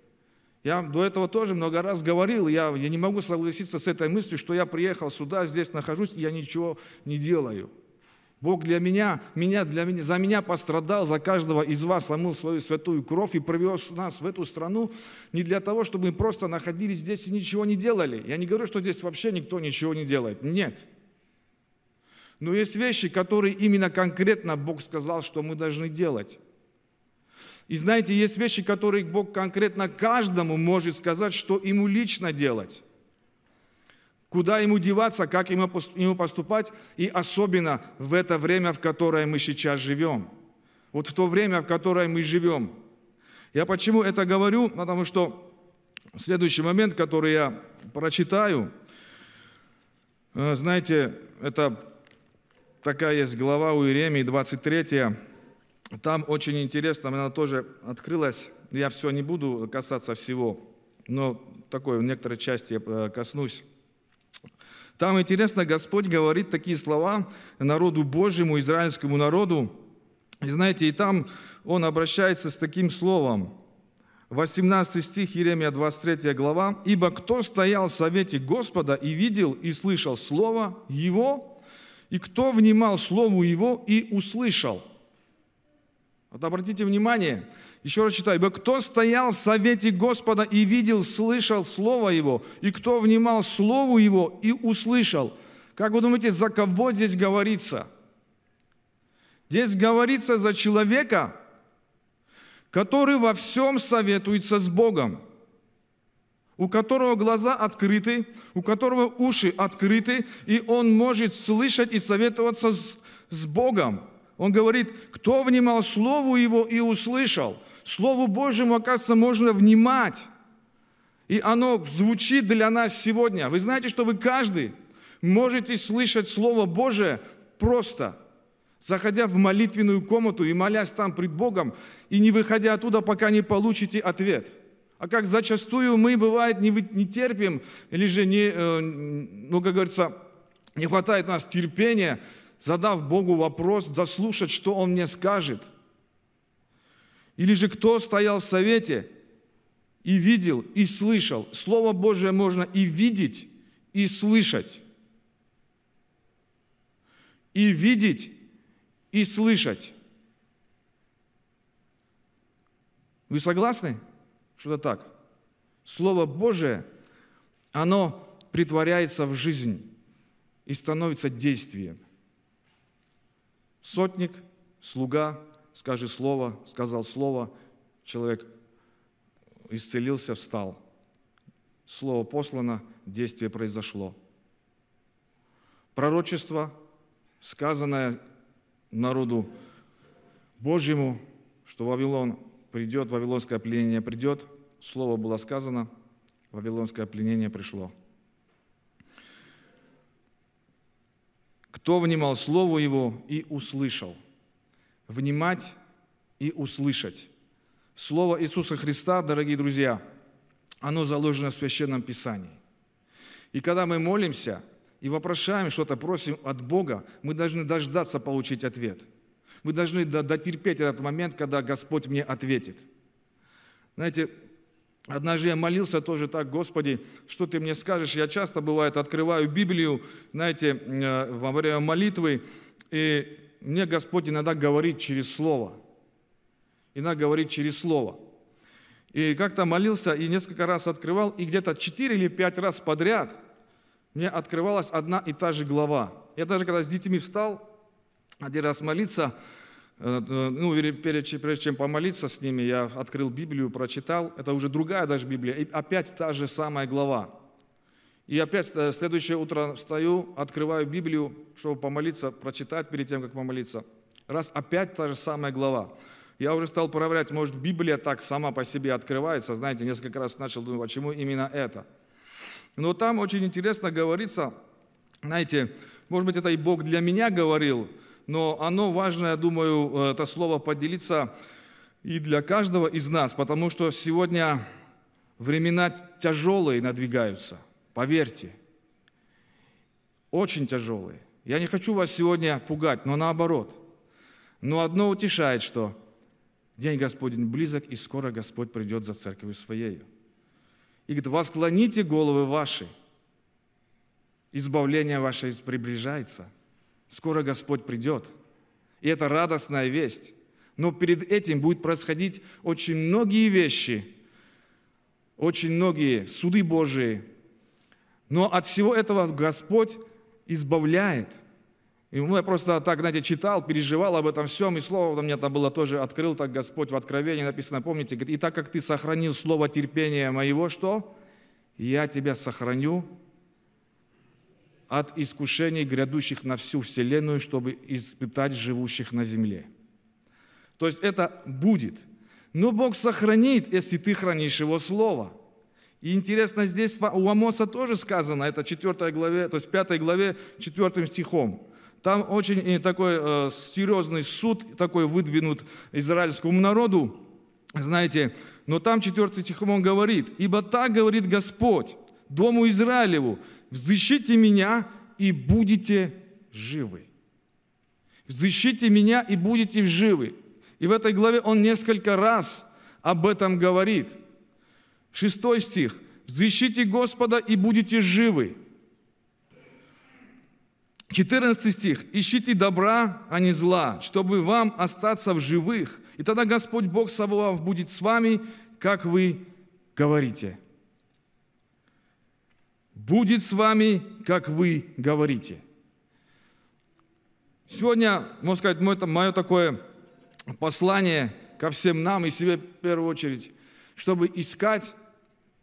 я до этого тоже много раз говорил, я, я не могу согласиться с этой мыслью, что я приехал сюда, здесь нахожусь, и я ничего не делаю. Бог для меня, меня, для меня, за меня пострадал, за каждого из вас омыл свою святую кровь и привез нас в эту страну не для того, чтобы мы просто находились здесь и ничего не делали. Я не говорю, что здесь вообще никто ничего не делает. Нет. Но есть вещи, которые именно конкретно Бог сказал, что мы должны делать. И знаете, есть вещи, которые Бог конкретно каждому может сказать, что ему лично делать, куда ему деваться, как ему поступать, и особенно в это время, в которое мы сейчас живем. Вот в то время, в которое мы живем. Я почему это говорю? Потому что следующий момент, который я прочитаю, э, знаете, это такая есть глава у Иеремии, 23 там очень интересно, она тоже открылась. Я все не буду касаться всего, но такой, в некоторой части я э, коснусь. Там интересно, Господь говорит такие слова народу Божьему, израильскому народу. И знаете, и там он обращается с таким словом. 18 стих, Еремия 23 глава. «Ибо кто стоял в совете Господа и видел и слышал слово Его, и кто внимал слову Его и услышал?» Вот обратите внимание, еще раз читаю. «Ибо кто стоял в совете Господа и видел, слышал Слово Его, и кто внимал Слову Его и услышал». Как вы думаете, за кого здесь говорится? Здесь говорится за человека, который во всем советуется с Богом, у которого глаза открыты, у которого уши открыты, и он может слышать и советоваться с, с Богом. Он говорит, кто внимал Слову Его и услышал. Слову Божьему, оказывается, можно внимать. И оно звучит для нас сегодня. Вы знаете, что вы каждый можете слышать Слово Божие просто, заходя в молитвенную комнату и молясь там пред Богом, и не выходя оттуда, пока не получите ответ – а как зачастую мы, бывает, не, не терпим, или же, не, э, ну, как говорится, не хватает у нас терпения задав Богу вопрос, заслушать, что Он мне скажет. Или же кто стоял в совете и видел, и слышал. Слово Божие можно и видеть, и слышать. И видеть, и слышать. Вы согласны, что это так? Слово Божие, оно притворяется в жизнь и становится действием – Сотник, слуга, скажи слово, сказал слово, человек исцелился, встал. Слово послано, действие произошло. Пророчество, сказанное народу Божьему, что Вавилон придет, вавилонское пленение придет, слово было сказано, вавилонское пленение пришло – Кто внимал Слову Его и услышал? Внимать и услышать. Слово Иисуса Христа, дорогие друзья, оно заложено в Священном Писании. И когда мы молимся и вопрошаем что-то, просим от Бога, мы должны дождаться получить ответ. Мы должны дотерпеть этот момент, когда Господь мне ответит. Знаете, Однажды я молился тоже так, Господи, что ты мне скажешь? Я часто, бывает, открываю Библию, знаете, э, во время молитвы, и мне Господь иногда говорит через Слово. Иногда говорит через Слово. И как-то молился, и несколько раз открывал, и где-то четыре или пять раз подряд мне открывалась одна и та же глава. Я даже когда с детьми встал, один раз молиться, Э, ну, перед прежде чем помолиться с ними, я открыл Библию, прочитал. Это уже другая даже Библия. И опять та же самая глава. И опять э, следующее утро встаю, открываю Библию, чтобы помолиться, прочитать перед тем, как помолиться. Раз опять та же самая глава. Я уже стал проверять, может, Библия так сама по себе открывается. Знаете, несколько раз начал думать, почему именно это. Но там очень интересно говорится, знаете, может быть, это и Бог для меня говорил – но оно важно, я думаю, э, это слово поделиться и для каждого из нас, потому что сегодня времена тяжелые надвигаются, поверьте, очень тяжелые. Я не хочу вас сегодня пугать, но наоборот. Но одно утешает, что день Господень близок, и скоро Господь придет за церковью Своею. И говорит, восклоните головы ваши, избавление ваше приближается. Скоро Господь придет. И это радостная весть. Но перед этим будет происходить очень многие вещи, очень многие суды Божии. Но от всего этого Господь избавляет. И ну, я просто так, знаете, читал, переживал об этом всем, и слово у меня там было тоже, открыл так Господь в Откровении, написано, помните, говорит, и так как ты сохранил слово терпения моего, что? Я тебя сохраню от искушений, грядущих на всю Вселенную, чтобы испытать живущих на земле. То есть это будет. Но Бог сохранит, если ты хранишь Его Слово. И интересно, здесь у Амоса тоже сказано, это 4 главе, то есть 5 главе 4 стихом. Там очень такой э, серьезный суд такой выдвинут израильскому народу, знаете, но там 4 стихом он говорит, «Ибо так говорит Господь, дому Израилеву, взыщите меня и будете живы. Взыщите меня и будете живы. И в этой главе он несколько раз об этом говорит. Шестой стих. «Взыщите Господа и будете живы». Четырнадцатый стих. «Ищите добра, а не зла, чтобы вам остаться в живых, и тогда Господь Бог Савуав будет с вами, как вы говорите» будет с вами, как вы говорите. Сегодня, можно сказать, это мое такое послание ко всем нам и себе в первую очередь, чтобы искать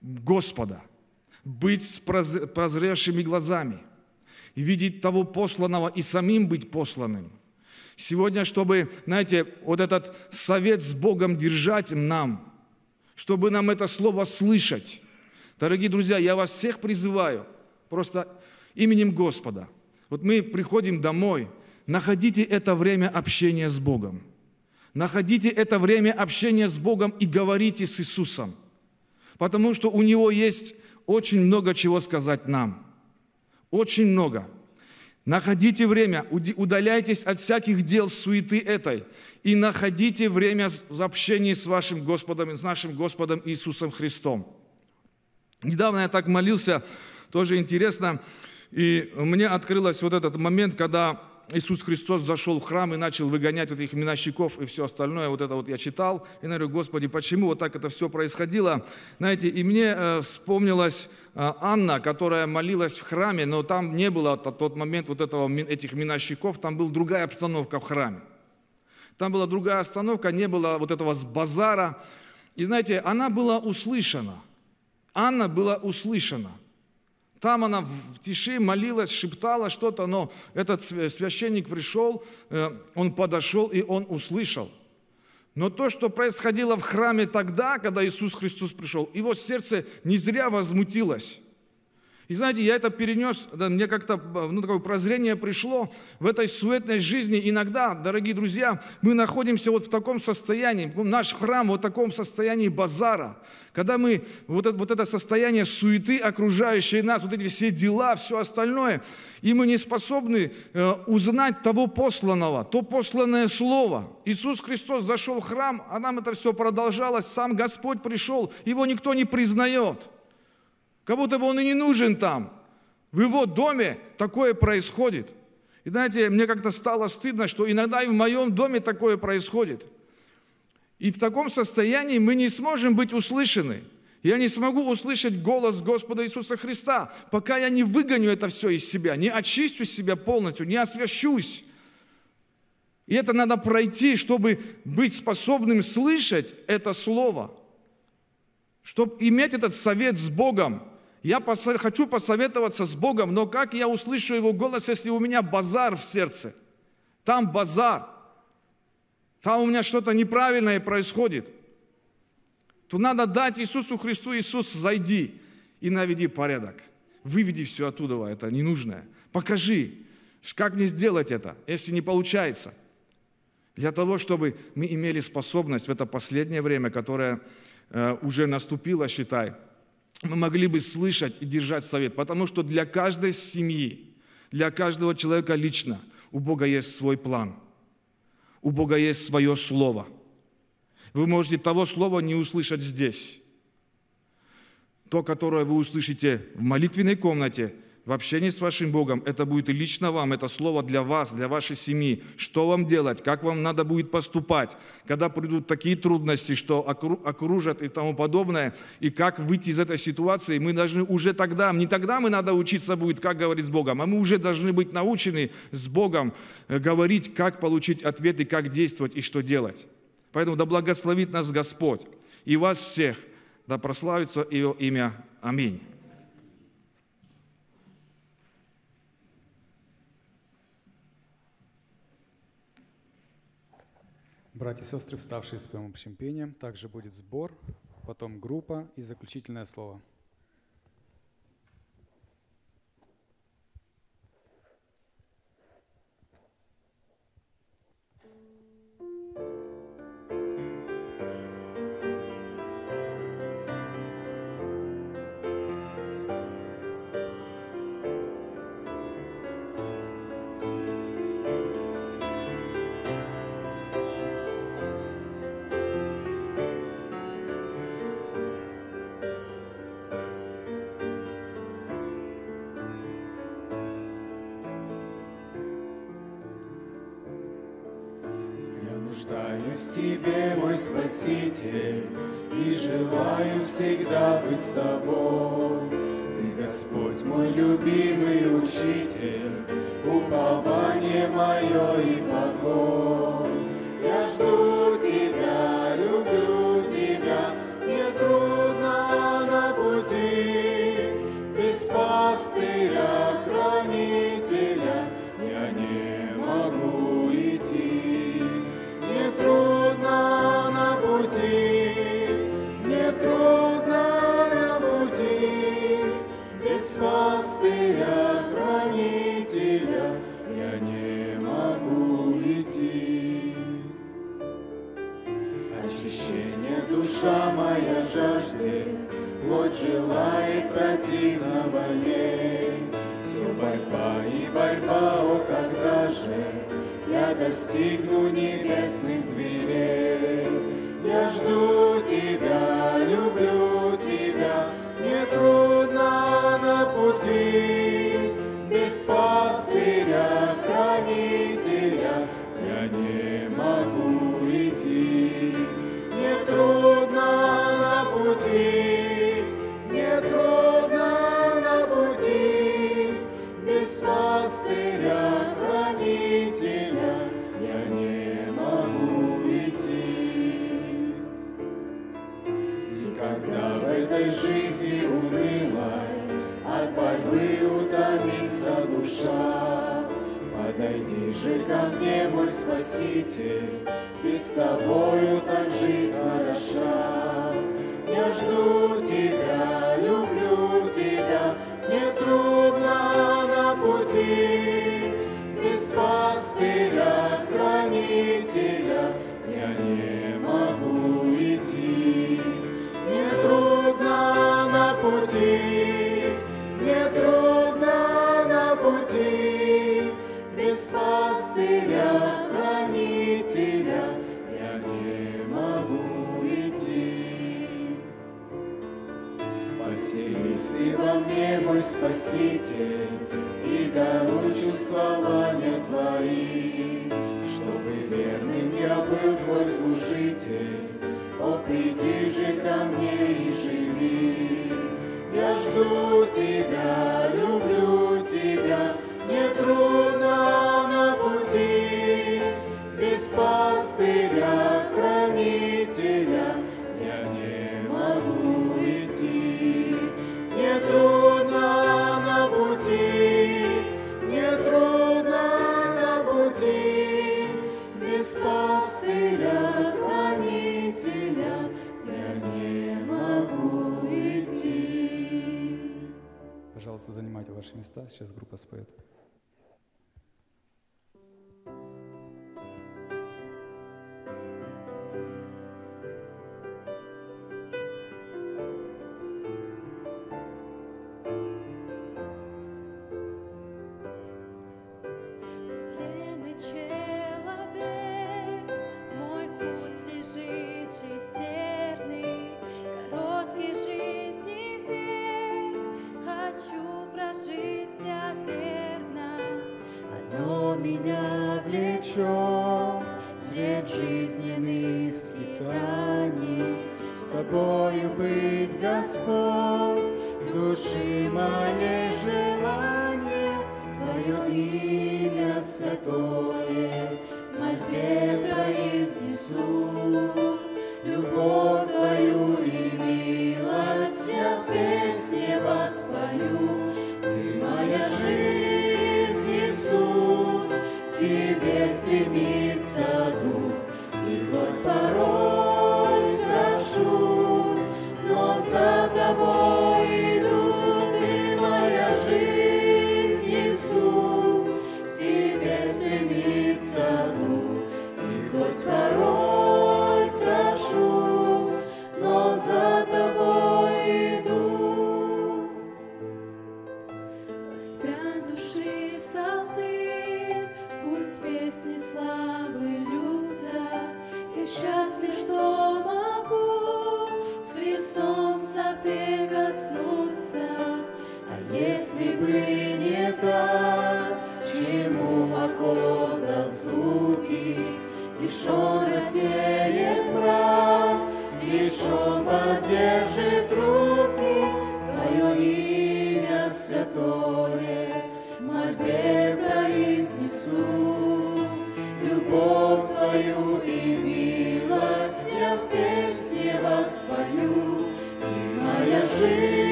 Господа, быть с прозревшими глазами и видеть того посланного и самим быть посланным. Сегодня, чтобы, знаете, вот этот совет с Богом держать нам, чтобы нам это слово слышать, Дорогие друзья, я вас всех призываю, просто именем Господа. Вот мы приходим домой, находите это время общения с Богом. Находите это время общения с Богом и говорите с Иисусом. Потому что у Него есть очень много чего сказать нам. Очень много. Находите время, удаляйтесь от всяких дел суеты этой и находите время в общении с вашим Господом, с нашим Господом Иисусом Христом. Недавно я так молился, тоже интересно, и мне открылось вот этот момент, когда Иисус Христос зашел в храм и начал выгонять вот этих минощиков и все остальное. Вот это вот я читал. И говорю, Господи, почему вот так это все происходило? Знаете, и мне э, вспомнилась э, Анна, которая молилась в храме, но там не было на тот момент вот этого, этих минощиков, там была другая обстановка в храме. Там была другая остановка, не было вот этого с базара. И знаете, она была услышана – Анна была услышана. Там она в тиши молилась, шептала что-то, но этот священник пришел, э, он подошел и он услышал. Но то, что происходило в храме тогда, когда Иисус Христос пришел, его сердце не зря возмутилось. И знаете, я это перенес, да, мне как-то э, ну, такое прозрение пришло в этой суетной жизни. Иногда, дорогие друзья, мы находимся вот в таком состоянии, ну, наш храм вот в таком состоянии базара, когда мы вот это, вот это состояние суеты, окружающей нас, вот эти все дела, все остальное, и мы не способны э, узнать того посланного, то посланное слово. Иисус Христос зашел в храм, а нам это все продолжалось, сам Господь пришел, его никто не признает – как будто бы он и не нужен там. В его доме такое происходит. И знаете, мне как-то стало стыдно, что иногда и в моем доме такое происходит. И в таком состоянии мы не сможем быть услышаны. Я не смогу услышать голос Господа Иисуса Христа, пока я не выгоню это все из себя, не очистю себя полностью, не освящусь. И это надо пройти, чтобы быть способным слышать это слово, чтобы иметь этот совет с Богом, я хочу посоветоваться с Богом, но как я услышу Его голос, если у меня базар в сердце? Там базар. Там у меня что-то неправильное происходит. То надо дать Иисусу Христу, Иисус, зайди и наведи порядок. Выведи все оттуда, это ненужное. Покажи, как мне сделать это, если не получается. Для того, чтобы мы имели способность в это последнее время, которое э, уже наступило, считай, мы могли бы слышать и держать совет, потому что для каждой семьи, для каждого человека лично у Бога есть свой план, у Бога есть свое слово. Вы можете того слова не услышать здесь. То, которое вы услышите в молитвенной комнате – в общении с вашим Богом, это будет лично вам, это слово для вас, для вашей семьи. Что вам делать, как вам надо будет поступать, когда придут такие трудности, что окружат и тому подобное, и как выйти из этой ситуации, мы должны уже тогда, не тогда мы надо учиться будет, как говорить с Богом, а мы уже должны быть научены с Богом э, говорить, как получить ответы, как действовать и что делать. Поэтому да благословит нас Господь и вас всех, да прославится Его имя. Аминь. Братья и сестры, вставшие с своим общим пением, также будет сбор, потом группа и заключительное слово. Спаситель, и желаю всегда быть с Тобой. Ты, Господь, мой любимый Учитель, упование мое и покой. но меня влечет свет жизненных скитаний. С тобою быть, Господь, души моей желание, Твое имя святое, мольбе произнесу, любовь тебе стремится дух, и вот порог.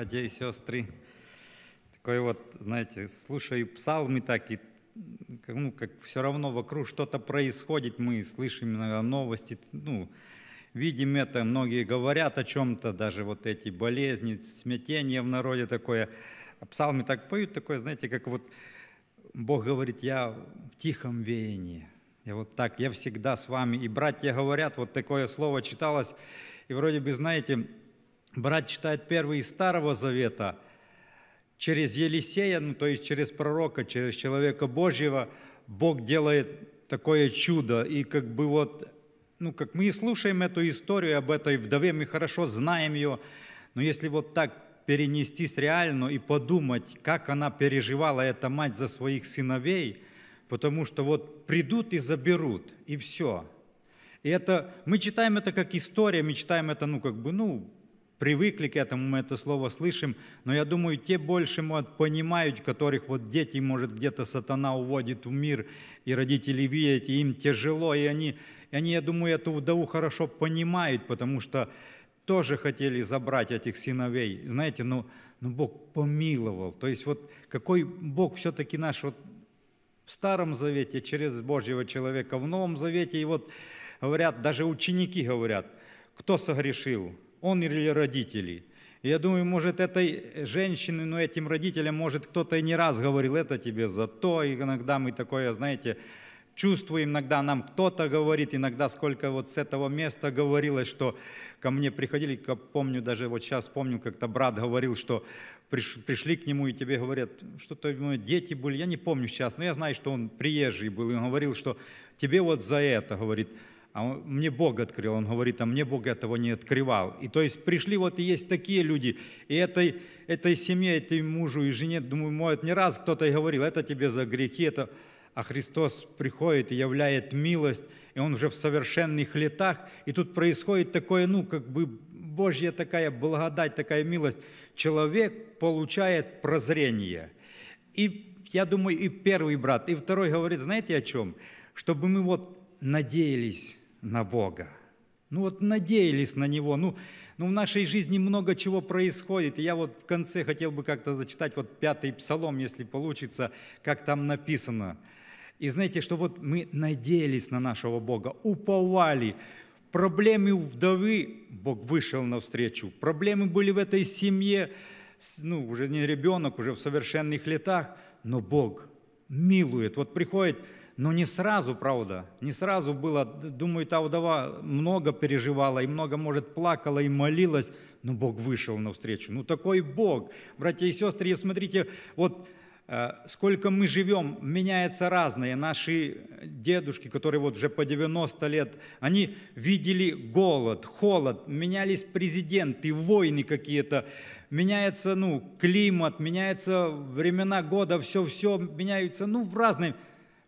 братья и сестры. Такой вот, знаете, слушаю псалмы так, и ну, как все равно вокруг что-то происходит, мы слышим э, новости, ну, видим это, многие говорят о чем-то, даже вот эти болезни, смятение в народе такое. А псалмы так поют, такое, знаете, как вот Бог говорит, я в тихом веянии. Я вот так, я всегда с вами. И братья говорят, вот такое слово читалось, и вроде бы, знаете, брат читает первый из Старого Завета, через Елисея, ну, то есть через пророка, через человека Божьего, Бог делает такое чудо. И как бы вот, ну, как мы и слушаем эту историю об этой вдове, мы хорошо знаем ее, но если вот так перенестись реально и подумать, как она переживала, эта мать, за своих сыновей, потому что вот придут и заберут, и все. И это, мы читаем это как история, мы читаем это, ну, как бы, ну, привыкли к этому, мы это слово слышим, но я думаю, те больше вот, понимают, которых вот дети, может, где-то сатана уводит в мир, и родители видят, и им тяжело, и они, и они я думаю, эту вдову хорошо понимают, потому что тоже хотели забрать этих сыновей. Знаете, ну, ну Бог помиловал. То есть вот какой Бог все-таки наш вот в Старом Завете через Божьего человека, в Новом Завете, и вот говорят, даже ученики говорят, кто согрешил, он или родители. Я думаю, может, этой женщине, ну, этим родителям, может, кто-то и не раз говорил, это тебе за то. иногда мы такое, знаете, чувствуем, иногда нам кто-то говорит, иногда сколько вот с этого места говорилось, что ко мне приходили, помню, даже вот сейчас помню, как-то брат говорил, что приш, пришли к нему и тебе говорят, что-то дети были, я не помню сейчас, но я знаю, что он приезжий был, и он говорил, что тебе вот за это, говорит, а мне Бог открыл. Он говорит, а мне Бог этого не открывал. И то есть пришли вот и есть такие люди. И этой, этой семье, этой мужу и жене, думаю, мой, не раз кто-то и говорил, это тебе за грехи, это... А Христос приходит и являет милость, и Он уже в совершенных летах. И тут происходит такое, ну, как бы Божья такая благодать, такая милость. Человек получает прозрение. И я думаю, и первый брат, и второй говорит, знаете о чем? Чтобы мы вот надеялись на Бога. Ну вот надеялись на Него. Ну, ну в нашей жизни много чего происходит. И я вот в конце хотел бы как-то зачитать вот пятый псалом, если получится, как там написано. И знаете, что вот мы надеялись на нашего Бога, уповали. Проблемы вдовы Бог вышел навстречу. Проблемы были в этой семье, ну, уже не ребенок, уже в совершенных летах, но Бог милует. Вот приходит но не сразу, правда, не сразу было. Думаю, та удова много переживала и много, может, плакала и молилась, но Бог вышел навстречу. Ну такой Бог. Братья и сестры, смотрите, вот э, сколько мы живем, меняется разное. Наши дедушки, которые вот уже по 90 лет, они видели голод, холод, менялись президенты, войны какие-то, меняется ну, климат, меняются времена года, все-все меняются, ну, в разные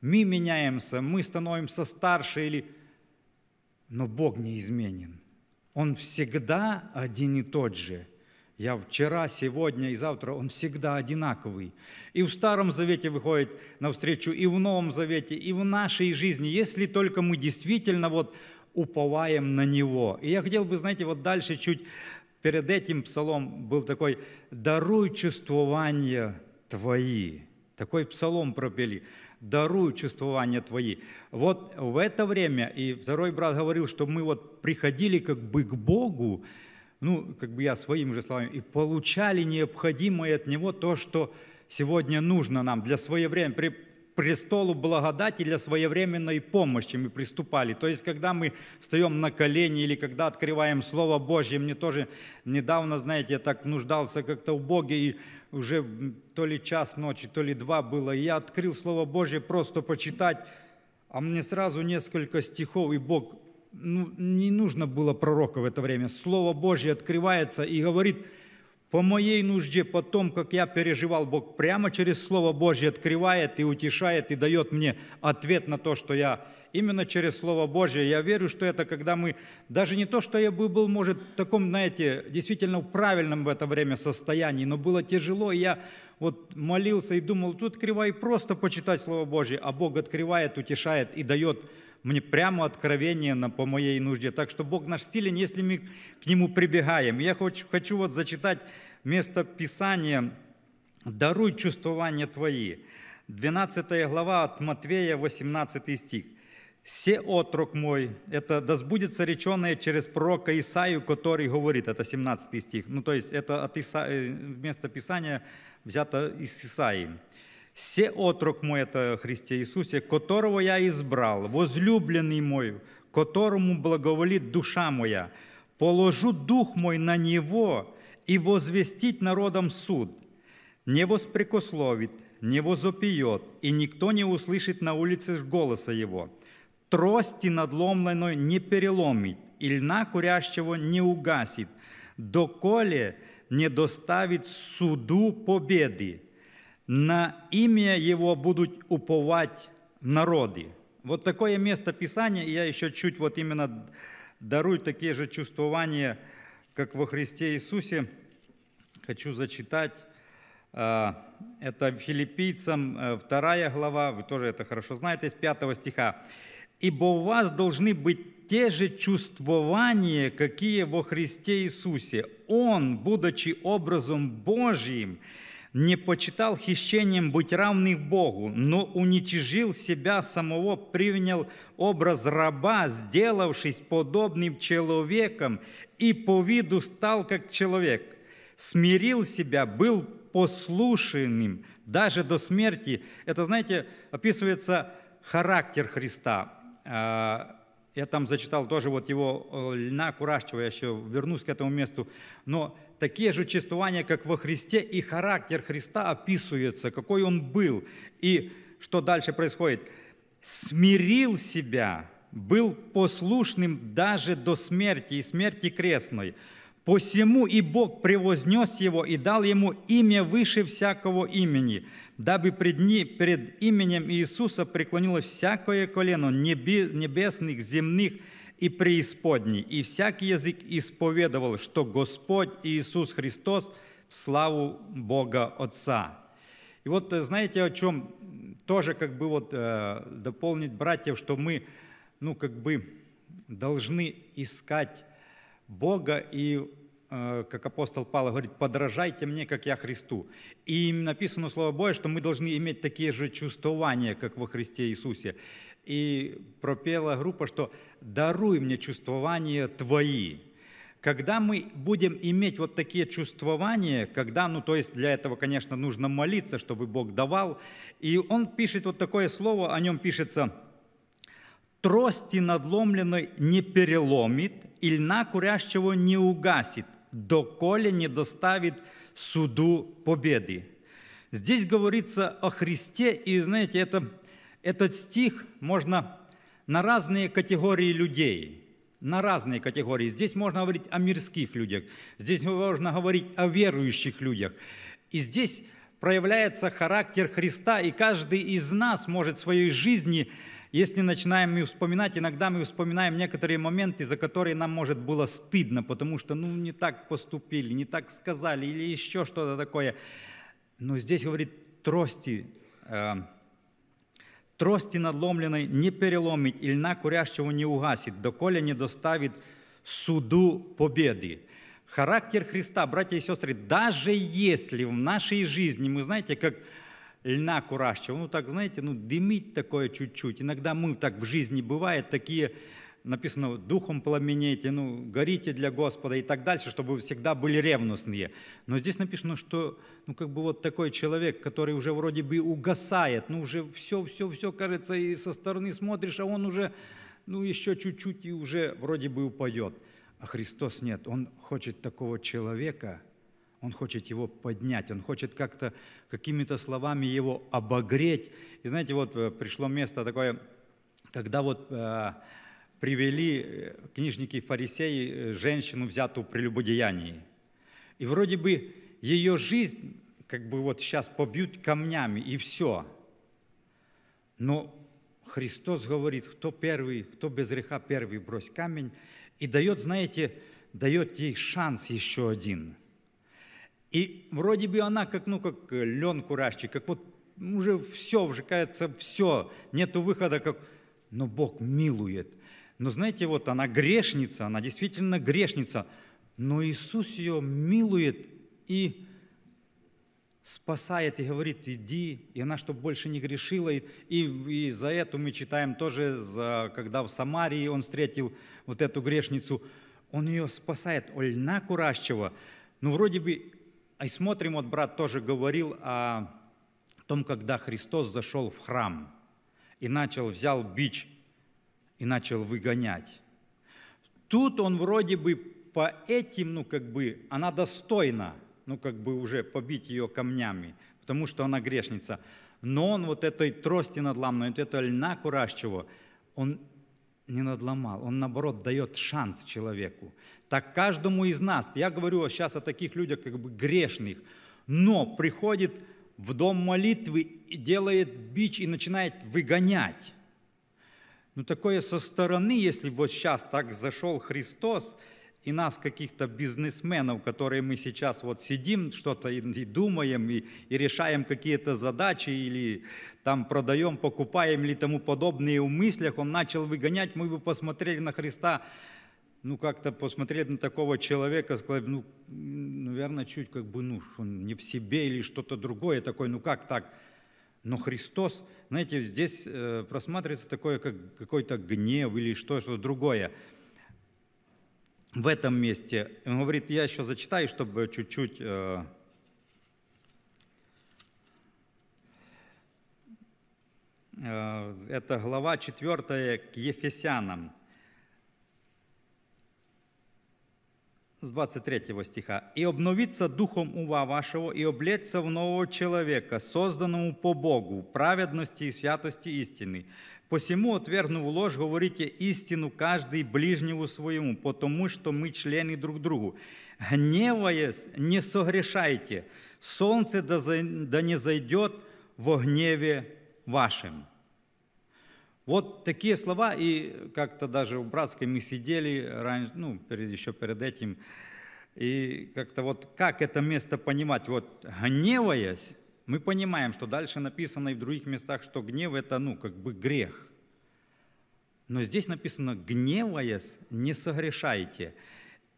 мы меняемся, мы становимся старше или... Но Бог неизменен. Он всегда один и тот же. Я вчера, сегодня и завтра, он всегда одинаковый. И в Старом Завете выходит навстречу, и в Новом Завете, и в нашей жизни, если только мы действительно вот уповаем на Него. И я хотел бы, знаете, вот дальше чуть перед этим псалом был такой «Даруй чувствования Твои». Такой псалом пропели. «Даруй чувствования твои». Вот в это время, и второй брат говорил, что мы вот приходили как бы к Богу, ну, как бы я своими же словами, и получали необходимое от Него то, что сегодня нужно нам для своевременно, времени престолу благодати для своевременной помощи мы приступали. То есть, когда мы встаем на колени или когда открываем Слово Божье, мне тоже недавно, знаете, я так нуждался как-то в Боге, и уже то ли час ночи, то ли два было, и я открыл Слово Божье просто почитать, а мне сразу несколько стихов, и Бог, ну, не нужно было пророка в это время. Слово Божье открывается и говорит – по моей нужде, по том, как я переживал, Бог прямо через Слово Божье открывает и утешает, и дает мне ответ на то, что я именно через Слово Божье. Я верю, что это когда мы, даже не то, что я бы был, может, в таком, знаете, действительно правильном в это время состоянии, но было тяжело, и я вот молился и думал, тут открывай просто почитать Слово Божье, а Бог открывает, утешает и дает мне прямо откровение на, по моей нужде. Так что Бог наш силен, если мы к Нему прибегаем. Я хочу, хочу вот зачитать место Писания «Даруй чувствования Твои». 12 глава от Матвея, 18 стих. «Се отрок мой, это да сбудется реченое через пророка Исаию, который говорит». Это 17 стих. Ну, то есть это от Иса... Э, место Писания взято из Исаии. Се отрок мой, это Христе Иисусе, которого я избрал, возлюбленный мой, которому благоволит душа моя. Положу дух мой на него и возвестить народам суд. Не воспрекословит, не возопьет, и никто не услышит на улице голоса его. Трости надломленной не переломит, и льна курящего не угасит, доколе не доставит суду победы на имя Его будут уповать народы. Вот такое место Писания, я еще чуть вот именно дарую такие же чувствования, как во Христе Иисусе. Хочу зачитать. А, это филиппийцам 2 э, глава, вы тоже это хорошо знаете, из 5 стиха. «Ибо у вас должны быть те же чувствования, какие во Христе Иисусе. Он, будучи образом Божьим, не почитал хищением быть равным Богу, но уничижил себя самого, принял образ раба, сделавшись подобным человеком, и по виду стал как человек. Смирил себя, был послушным даже до смерти. Это, знаете, описывается характер Христа. А, я там зачитал тоже вот его э, Льна Курашчева, я еще вернусь к этому месту. Но такие же чествования, как во Христе, и характер Христа описывается, какой он был. И что дальше происходит? «Смирил себя, был послушным даже до смерти и смерти крестной. Посему и Бог превознес его и дал ему имя выше всякого имени, дабы пред, ним, пред именем Иисуса преклонилось всякое колено небесных, земных, и преисподней, и всякий язык исповедовал, что Господь Иисус Христос в славу Бога Отца». И вот э, знаете, о чем тоже как бы вот э, дополнить братьев, что мы, ну как бы должны искать Бога и э, как апостол Павел говорит, подражайте мне, как я Христу. И им написано Слово Божье, что мы должны иметь такие же чувствования, как во Христе Иисусе и пропела группа, что «даруй мне чувствования твои». Когда мы будем иметь вот такие чувствования, когда, ну то есть для этого, конечно, нужно молиться, чтобы Бог давал, и он пишет вот такое слово, о нем пишется «трости надломленной не переломит, и льна курящего не угасит, доколе не доставит суду победы». Здесь говорится о Христе, и знаете, это этот стих можно на разные категории людей, на разные категории. Здесь можно говорить о мирских людях, здесь можно говорить о верующих людях. И здесь проявляется характер Христа, и каждый из нас может в своей жизни, если начинаем мы вспоминать, иногда мы вспоминаем некоторые моменты, за которые нам, может, было стыдно, потому что, ну, не так поступили, не так сказали или еще что-то такое. Но здесь, говорит, трости э, трості надломленої не переломить, і льна курящего не угасит, доколе не доставит суду победы. Характер Христа, братья и сестры, даже если в нашей жизни, мы знаете, как льна куращего, ну так, знаете, ну дымить такое чуть-чуть. Иногда мы так в жизни бывает, такие написано «духом пламенейте», ну, «горите для Господа» и так дальше, чтобы вы всегда были ревностные. Но здесь написано, что ну, как бы вот такой человек, который уже вроде бы угасает, ну, уже все, все, все, кажется, и со стороны смотришь, а он уже, ну, еще чуть-чуть и уже вроде бы упадет. А Христос нет, Он хочет такого человека, Он хочет его поднять, Он хочет как-то какими-то словами его обогреть. И знаете, вот э, пришло место такое, когда вот э, привели э, книжники и фарисеи э, женщину, взятую в прелюбодеянии. И вроде бы ее жизнь, как бы вот сейчас побьют камнями, и все. Но Христос говорит, кто первый, кто без греха первый, брось камень, и дает, знаете, дает ей шанс еще один. И вроде бы она, как, ну, как э, лен курашчик, как вот уже все, уже кажется, все, нету выхода, как... но Бог милует – но знаете, вот она грешница, она действительно грешница, но Иисус ее милует и спасает и говорит, иди, и она, чтобы больше не грешила. И, и, и за это мы читаем тоже, за, когда в Самарии он встретил вот эту грешницу, он ее спасает, Ольна куращего. Ну, вроде бы, и смотрим, вот брат тоже говорил о том, когда Христос зашел в храм и начал, взял бич и начал выгонять. Тут он вроде бы по этим, ну как бы, она достойна, ну как бы уже побить ее камнями, потому что она грешница. Но он вот этой трости надламной, вот этого льна курашчего, он не надломал, он наоборот дает шанс человеку. Так каждому из нас, я говорю сейчас о таких людях как бы грешных, но приходит в дом молитвы и делает бич и начинает выгонять. Ну такое со стороны, если вот сейчас так зашел Христос, и нас, каких-то бизнесменов, которые мы сейчас вот сидим, что-то и, думаем, и, и решаем какие-то задачи, или там продаем, покупаем, или тому подобные и в мыслях он начал выгонять, мы бы посмотрели на Христа, ну, как-то посмотреть на такого человека, сказать, ну, наверное, чуть как бы, ну, он не в себе или что-то другое такое, ну, как так? Но Христос, знаете, здесь э, просматривается такое, как какой-то гнев или что-то другое. В этом месте. Он говорит, я еще зачитаю, чтобы чуть-чуть... Э, э, Это глава 4 к Ефесянам. с 23 стиха. «И обновится духом ума вашего, и облеться в нового человека, созданному по Богу, праведности и святости истины. Посему, отвергнув ложь, говорите истину каждый ближнему своему, потому что мы члены друг другу. Гневаясь, не согрешайте, солнце да не зайдет во гневе вашем». Вот такие слова, и как-то даже у братской мы сидели раньше, ну, перед, еще перед этим, и как-то вот как это место понимать? Вот гневаясь, мы понимаем, что дальше написано и в других местах, что гнев – это, ну, как бы грех. Но здесь написано «гневаясь, не согрешайте,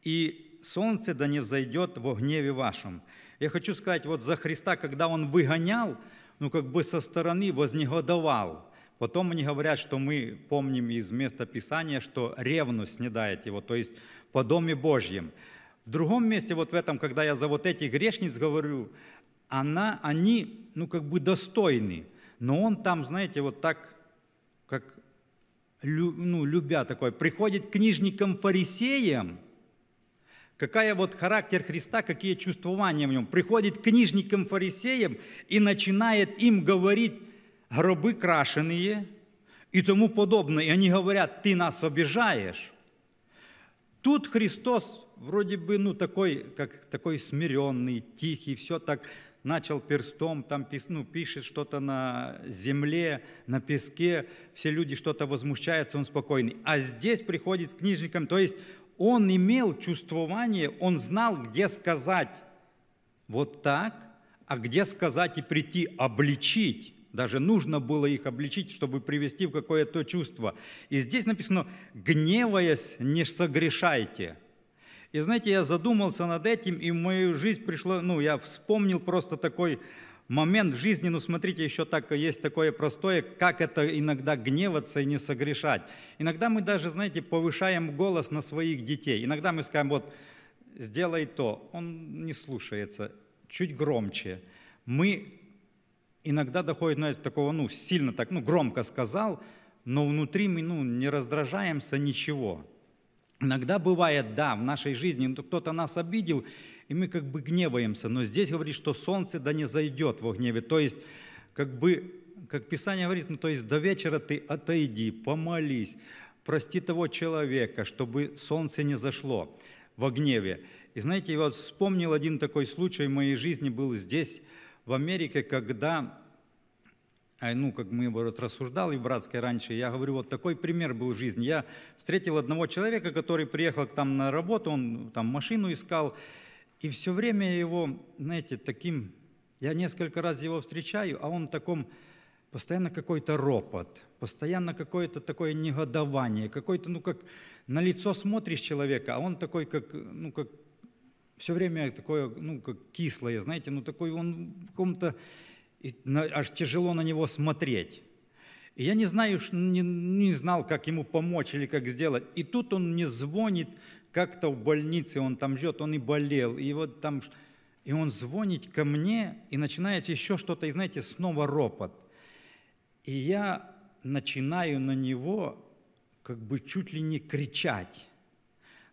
и солнце да не взойдет во гневе вашем». Я хочу сказать, вот за Христа, когда Он выгонял, ну, как бы со стороны вознегодовал – Потом они говорят, что мы помним из места Писания, что ревность не дает его, то есть по Доме Божьем. В другом месте, вот в этом, когда я за вот этих грешниц говорю, она, они, ну, как бы достойны. Но он там, знаете, вот так, как, ну, любя такой, приходит к книжникам-фарисеям, какая вот характер Христа, какие чувствования в нем, приходит к книжникам-фарисеям и начинает им говорить гробы крашеные и тому подобное. И они говорят, ты нас обижаешь. Тут Христос вроде бы, ну, такой, как такой смиренный, тихий, все так начал перстом, там ну, пишет что-то на земле, на песке, все люди что-то возмущаются, он спокойный. А здесь приходит с книжником, то есть он имел чувствование, он знал, где сказать вот так, а где сказать и прийти обличить. Даже нужно было их обличить, чтобы привести в какое-то чувство. И здесь написано «гневаясь, не согрешайте». И знаете, я задумался над этим, и в мою жизнь пришло, ну, я вспомнил просто такой момент в жизни, ну, смотрите, еще так есть такое простое, как это иногда гневаться и не согрешать. Иногда мы даже, знаете, повышаем голос на своих детей. Иногда мы скажем, вот, сделай то, он не слушается, чуть громче. Мы иногда доходит, знаете, такого, ну, сильно так, ну, громко сказал, но внутри мы, ну, не раздражаемся ничего. Иногда бывает, да, в нашей жизни ну, кто-то нас обидел, и мы как бы гневаемся, но здесь говорит, что солнце да не зайдет во гневе, то есть как бы, как Писание говорит, ну, то есть до вечера ты отойди, помолись, прости того человека, чтобы солнце не зашло во гневе. И знаете, я вот вспомнил один такой случай в моей жизни, был здесь, в Америке, когда, ну, как мы его вот рассуждали в Братской раньше, я говорю, вот такой пример был в жизни. Я встретил одного человека, который приехал к там на работу, он там машину искал, и все время его, знаете, таким, я несколько раз его встречаю, а он в таком постоянно какой-то ропот, постоянно какое-то такое негодование, какой-то, ну, как на лицо смотришь человека, а он такой, как, ну, как все время такое, ну, как кислое, знаете, ну, такой он в каком-то, аж тяжело на него смотреть. И я не знаю, не, не знал, как ему помочь или как сделать. И тут он мне звонит, как-то в больнице он там ждет, он и болел, и вот там... И он звонит ко мне и начинает еще что-то, и знаете, снова ропот. И я начинаю на него как бы чуть ли не кричать.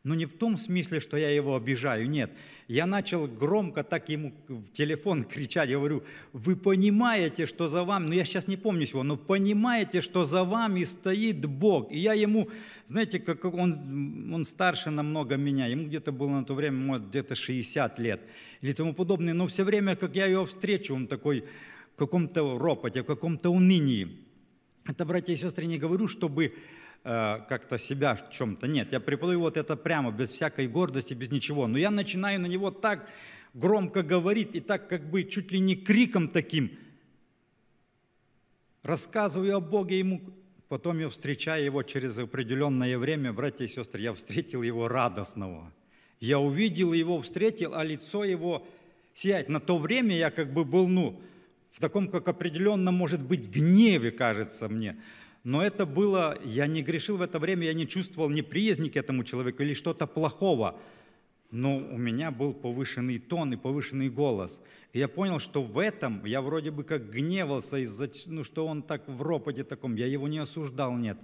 Но ну, не в том смысле, что я его обижаю, нет. Я начал громко так ему в телефон [laughs] кричать, я говорю, вы понимаете, что за вами, ну я сейчас не помню чего, но понимаете, что за вами стоит Бог. И я ему, знаете, как он, он старше намного меня, ему где-то было на то время, может, где-то 60 лет или тому подобное, но все время, как я его встречу, он такой в каком-то ропоте, в каком-то унынии. Это, братья и сестры, не говорю, чтобы Э, как-то себя в чем-то. Нет, я преподаю вот это прямо, без всякой гордости, без ничего. Но я начинаю на него так громко говорить и так как бы чуть ли не криком таким. Рассказываю о Боге ему, потом я встречаю его через определенное время, братья и сестры, я встретил его радостного. Я увидел его, встретил, а лицо его сиять. На то время я как бы был, ну, в таком, как определенном, может быть, гневе, кажется мне но это было, я не грешил в это время, я не чувствовал неприязни к этому человеку или что-то плохого, но у меня был повышенный тон и повышенный голос. И я понял, что в этом я вроде бы как гневался, из-за, ну, что он так в ропоте таком, я его не осуждал, нет,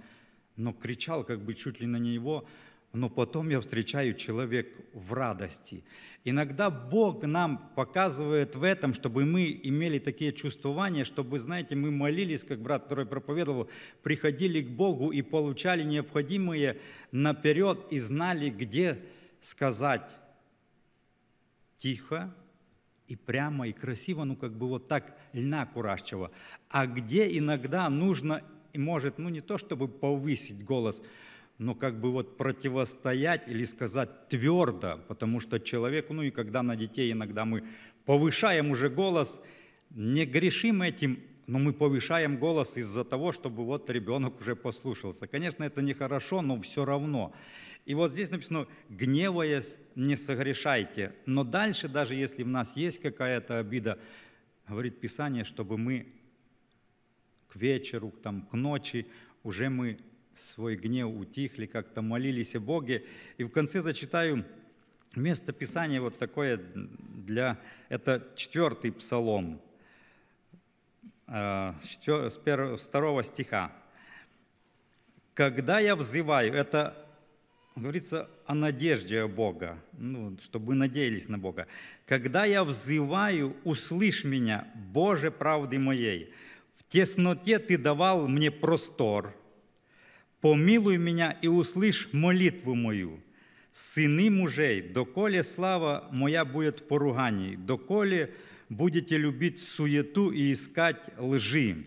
но кричал как бы чуть ли на него, но потом я встречаю человек в радости. Иногда Бог нам показывает в этом, чтобы мы имели такие чувствования, чтобы, знаете, мы молились, как брат Трой проповедовал, приходили к Богу и получали необходимые наперед и знали, где сказать тихо и прямо и красиво, ну как бы вот так льна курашчего. А где иногда нужно, может, ну не то чтобы повысить голос – но как бы вот противостоять или сказать твердо, потому что человек, ну и когда на детей иногда мы повышаем уже голос, не грешим этим, но мы повышаем голос из-за того, чтобы вот ребенок уже послушался. Конечно, это нехорошо, но все равно. И вот здесь написано, гневаясь, не согрешайте. Но дальше, даже если в нас есть какая-то обида, говорит Писание, чтобы мы к вечеру, там, к ночи уже мы свой гнев утихли, как-то молились о Боге. И в конце зачитаю место Писания вот такое для... Это четвертый псалом, а, с второго стиха. «Когда я взываю...» Это говорится о надежде Бога, ну, чтобы мы надеялись на Бога. «Когда я взываю, услышь меня, Боже правды моей, в тесноте Ты давал мне простор, Помилуй меня и услышь молитву мою. Сыны мужей, доколе слава моя будет поруганий, доколе будете любить суету и искать лжи.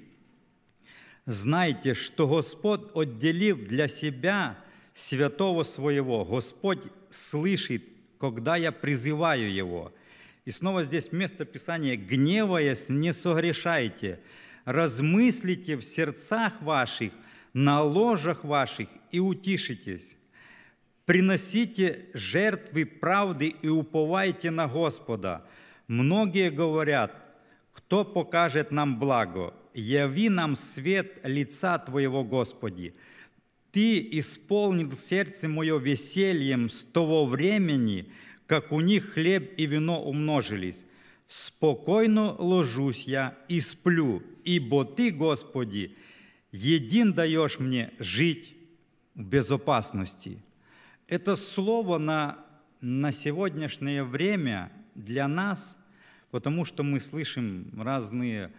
Знайте, что Господь отделил для себя святого своего. Господь слышит, когда я призываю его. И снова здесь место Писания «Гневаясь, не согрешайте, размыслите в сердцах ваших – на ложах ваших и утишитесь. Приносите жертвы правды и уповайте на Господа. Многие говорят, кто покажет нам благо? Яви нам свет лица Твоего, Господи. Ты исполнил сердце мое весельем с того времени, как у них хлеб и вино умножились. Спокойно ложусь я и сплю, ибо Ты, Господи, — един даешь мне жить в безопасности. Это слово на, на сегодняшнее время для нас, потому что мы слышим разные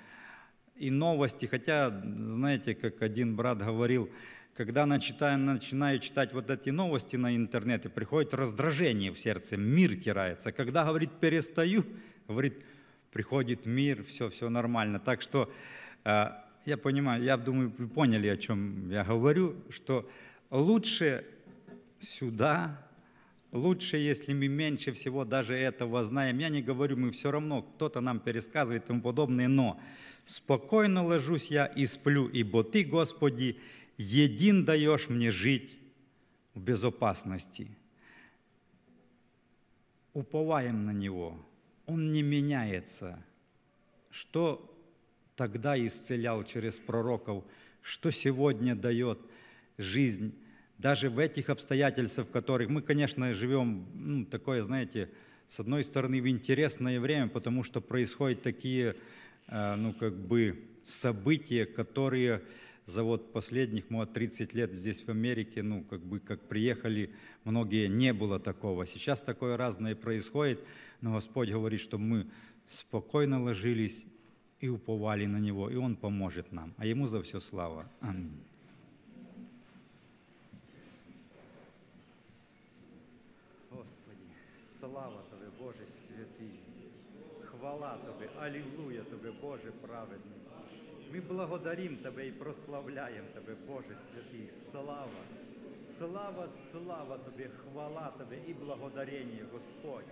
и новости, хотя, знаете, как один брат говорил, когда начинаю, начинаю читать вот эти новости на интернете, приходит раздражение в сердце, мир теряется. Когда, говорит, перестаю, говорит, приходит мир, все, все нормально. Так что э, я понимаю, я думаю, вы поняли, о чем я говорю, что лучше сюда, лучше, если мы меньше всего даже этого знаем. Я не говорю, мы все равно, кто-то нам пересказывает и тому подобное, но «Спокойно ложусь я и сплю, ибо Ты, Господи, един даешь мне жить в безопасности». Уповаем на Него, Он не меняется. Что тогда исцелял через пророков, что сегодня дает жизнь даже в этих обстоятельствах, в которых мы, конечно, живем, ну, такое, знаете, с одной стороны, в интересное время, потому что происходят такие, э, ну, как бы, события, которые за вот последних, вот 30 лет здесь в Америке, ну, как бы, как приехали многие, не было такого. Сейчас такое разное происходит, но Господь говорит, что мы спокойно ложились и уповали на Него, и Он поможет нам. А Ему за все слава. Аминь. Господи, слава Тебе, Боже святый, хвала Тебе, аллилуйя Тебе, Боже праведный. Мы благодарим Тебе и прославляем Тебе, Боже святый. слава. Слава, слава Тебе, хвала Тебе и благодарение, Господь.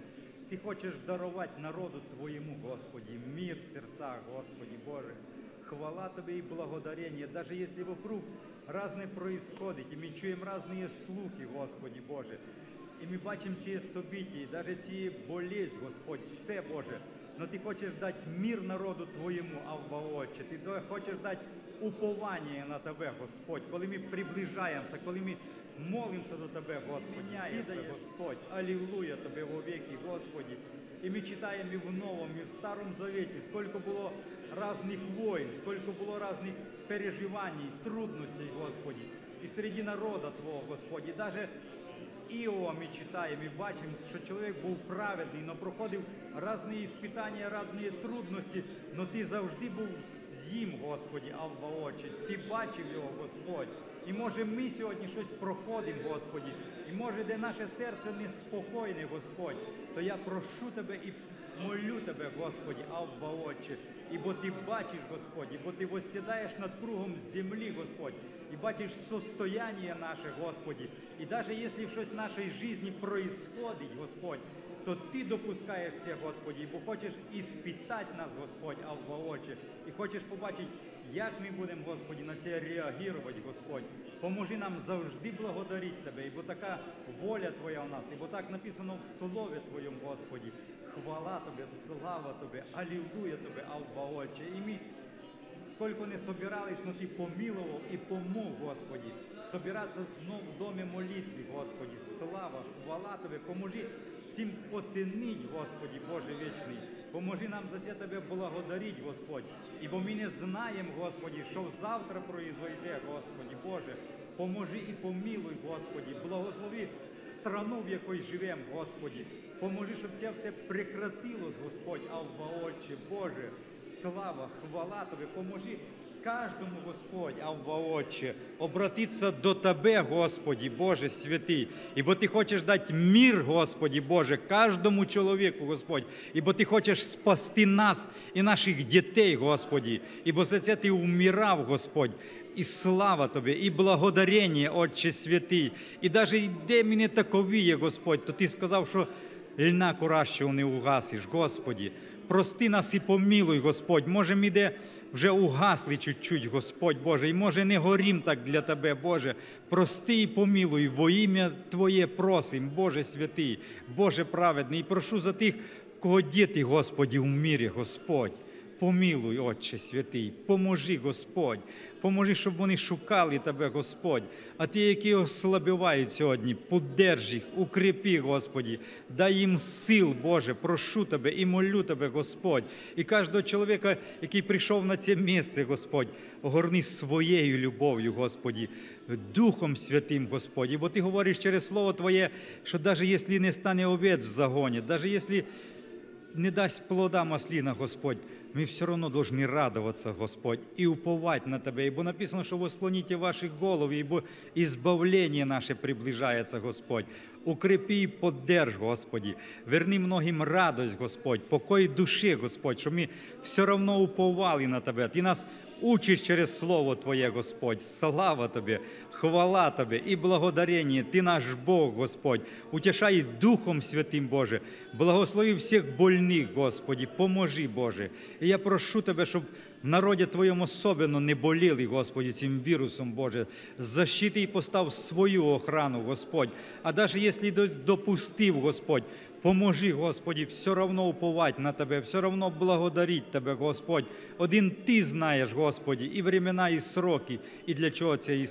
Ти хочеш дарувати народу Твоєму, Господі, мир в серцях, Господі Боже. Хвала Тебе і благодарення, даже якщо вокруг разное происходит, і ми чуємо різні слухи, Господі Боже, і ми бачимо ці события, навіть ці болість, Господь, все Боже, але Ти хочеш дати мир народу Твоєму, Авваотче, Ти хочеш дати уповання на Тебе, Господь, коли ми приближаємося, коли ми Молимося до Тебе, Господь, Ти Господь, алілуя Тебе в веки, Господі. І ми читаємо і в Новому, і в Старому завіті, сколько було різних воїн, сколько було різних переживань, трудностей, Господі, і серед народу Твого, Господі. даже Іова ми читаємо і бачимо, що чоловік був праведний, але проходив різні іспитання, різні трудності, але ти завжди був з ним, Господі, а в очі. Ти бачив його, Господь. І може ми сьогодні щось проходимо, Господі, і може, де наше серце неспокійне, Господь, то я прошу Тебе і молю Тебе, Господі, Абба Отче, і бо Ти бачиш, Господі, бо Ти восідаєш над кругом землі, Господь, і бачиш состояння наше, Господі. І навіть якщо щось в нашій житті происходить, Господь, то Ти допускаєш це, Господі, бо хочеш іспитати нас, Господь, Авба Отче, і хочеш побачити. Як ми будемо, Господі, на це реагувати, Господь? Поможи нам завжди благодарити Тебе, і бо така воля Твоя у нас, і бо так написано в Слові Твоєму, Господі. Хвала Тобі, слава Тобі, алілуя Тобі, Алба Отче. І ми, скільки не собирались, но Ти помілував і помог, Господі, собиратися знову в домі молитви, Господі. Слава, хвала Тобі, поможи цим оцінити, Господі, Боже вічний. Поможи нам за це Тебе благодаріть, Господь, ібо ми не знаємо, Господі, що завтра произойде, Господі Боже. Поможи і помилуй, Господі, благослови страну, в якій живемо, Господі. Поможи, щоб це все прекратилось, Господь, Авва, Отче, Боже, слава, хвала Тобі, поможи Каждому, Господь, Авва Отче, обратиться до Тебе, Господі, Боже святий, ібо Ти хочеш дати мир, Господі Боже, кожному чоловіку, Господь, ібо Ти хочеш спасти нас і наших дітей, Господі, ібо за це Ти умирав, Господь. І слава Тобі, і благодарення, Отче святий. І навіть де мені такові є, Господь, то Ти сказав, що льна куращого не угасиш, Господі прости нас і помілуй, Господь. Може, ми де вже угасли чуть-чуть, Господь Боже, і може не горім так для Тебе, Боже. Прости і помілуй, во ім'я Твоє просим, Боже святий, Боже праведний. І прошу за тих, кого діти, Господі, в мірі, Господь. Помілуй, Отче святий, поможи, Господь, поможи, щоб вони шукали Тебе, Господь, а ті, які ослабівають сьогодні, подерж їх, укріпи, Господі, дай їм сил, Боже, прошу Тебе і молю Тебе, Господь, і кожного чоловіка, який прийшов на це місце, Господь, огорни своєю любов'ю, Господі, Духом Святим, Господі, бо Ти говориш через Слово Твоє, що навіть якщо не стане овець в загоні, навіть якщо не дасть плода масліна, Господь мы все одно должны радоваться, Господь, и уповать на Тебе. Бо написано, що вы склоните ваши головы, ибо избавление наше приближается, Господь. Укрепи і поддерж, Господі, верни многим радость, Господь, покой душі, Господь, щоб ми все одно уповали на Тебе. Ти нас учиш через Слово Твоє, Господь. Слава Тобі, хвала Тобі і благодарення. Ти наш Бог, Господь. Утішай Духом Святим, Боже. Благослови всіх больних, Господі, поможи, Боже. І я прошу Тебе, щоб в народі Твоєму особливо не боліли, Господі, цим вірусом, Боже. Защити і постав свою охрану, Господь. А навіть якщо допустив, Господь, Поможи, Господі, все равно уповать на Тебе, все равно благодарить Тебе, Господь. Один Ти знаєш, Господі, і времена, і сроки, і для чого це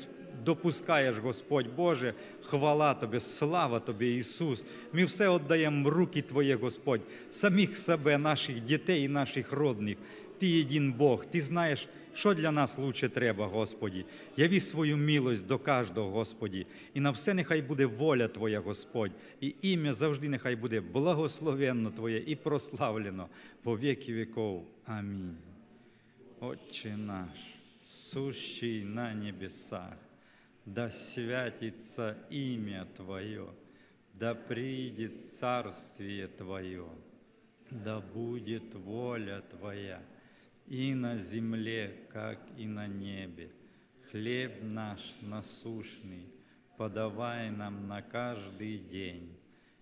допускаєш, Господь Боже, хвала Тобі, слава Тобі, Ісус. Ми все віддаємо в руки Твоє, Господь, самих себе, наших дітей і наших родних. Ти єдин Бог, Ти знаєш. Що для нас лучше треба, Господі? Яві свою милость до кожного, Господі, і на все нехай буде воля Твоя, Господь, і ім'я завжди нехай буде благословенно Твоє і прославлено по віки віков. Амінь. Отче наш, сущий на небесах, да святиться ім'я, Твое, да прийде Царствие Твоє, да буде воля Твоя. и на земле, как и на небе. Хлеб наш насущный подавай нам на каждый день,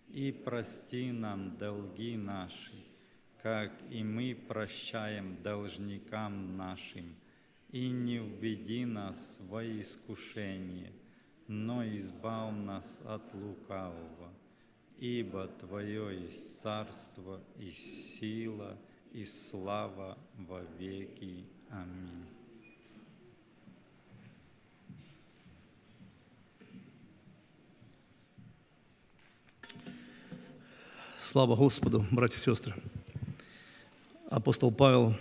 и прости нам долги наши, как и мы прощаем должникам нашим, и не введи нас во искушение, но избав нас от лукавого, ибо Твое есть царство и сила – и слава во веки. Аминь. Слава Господу, братья и сестры! Апостол Павел,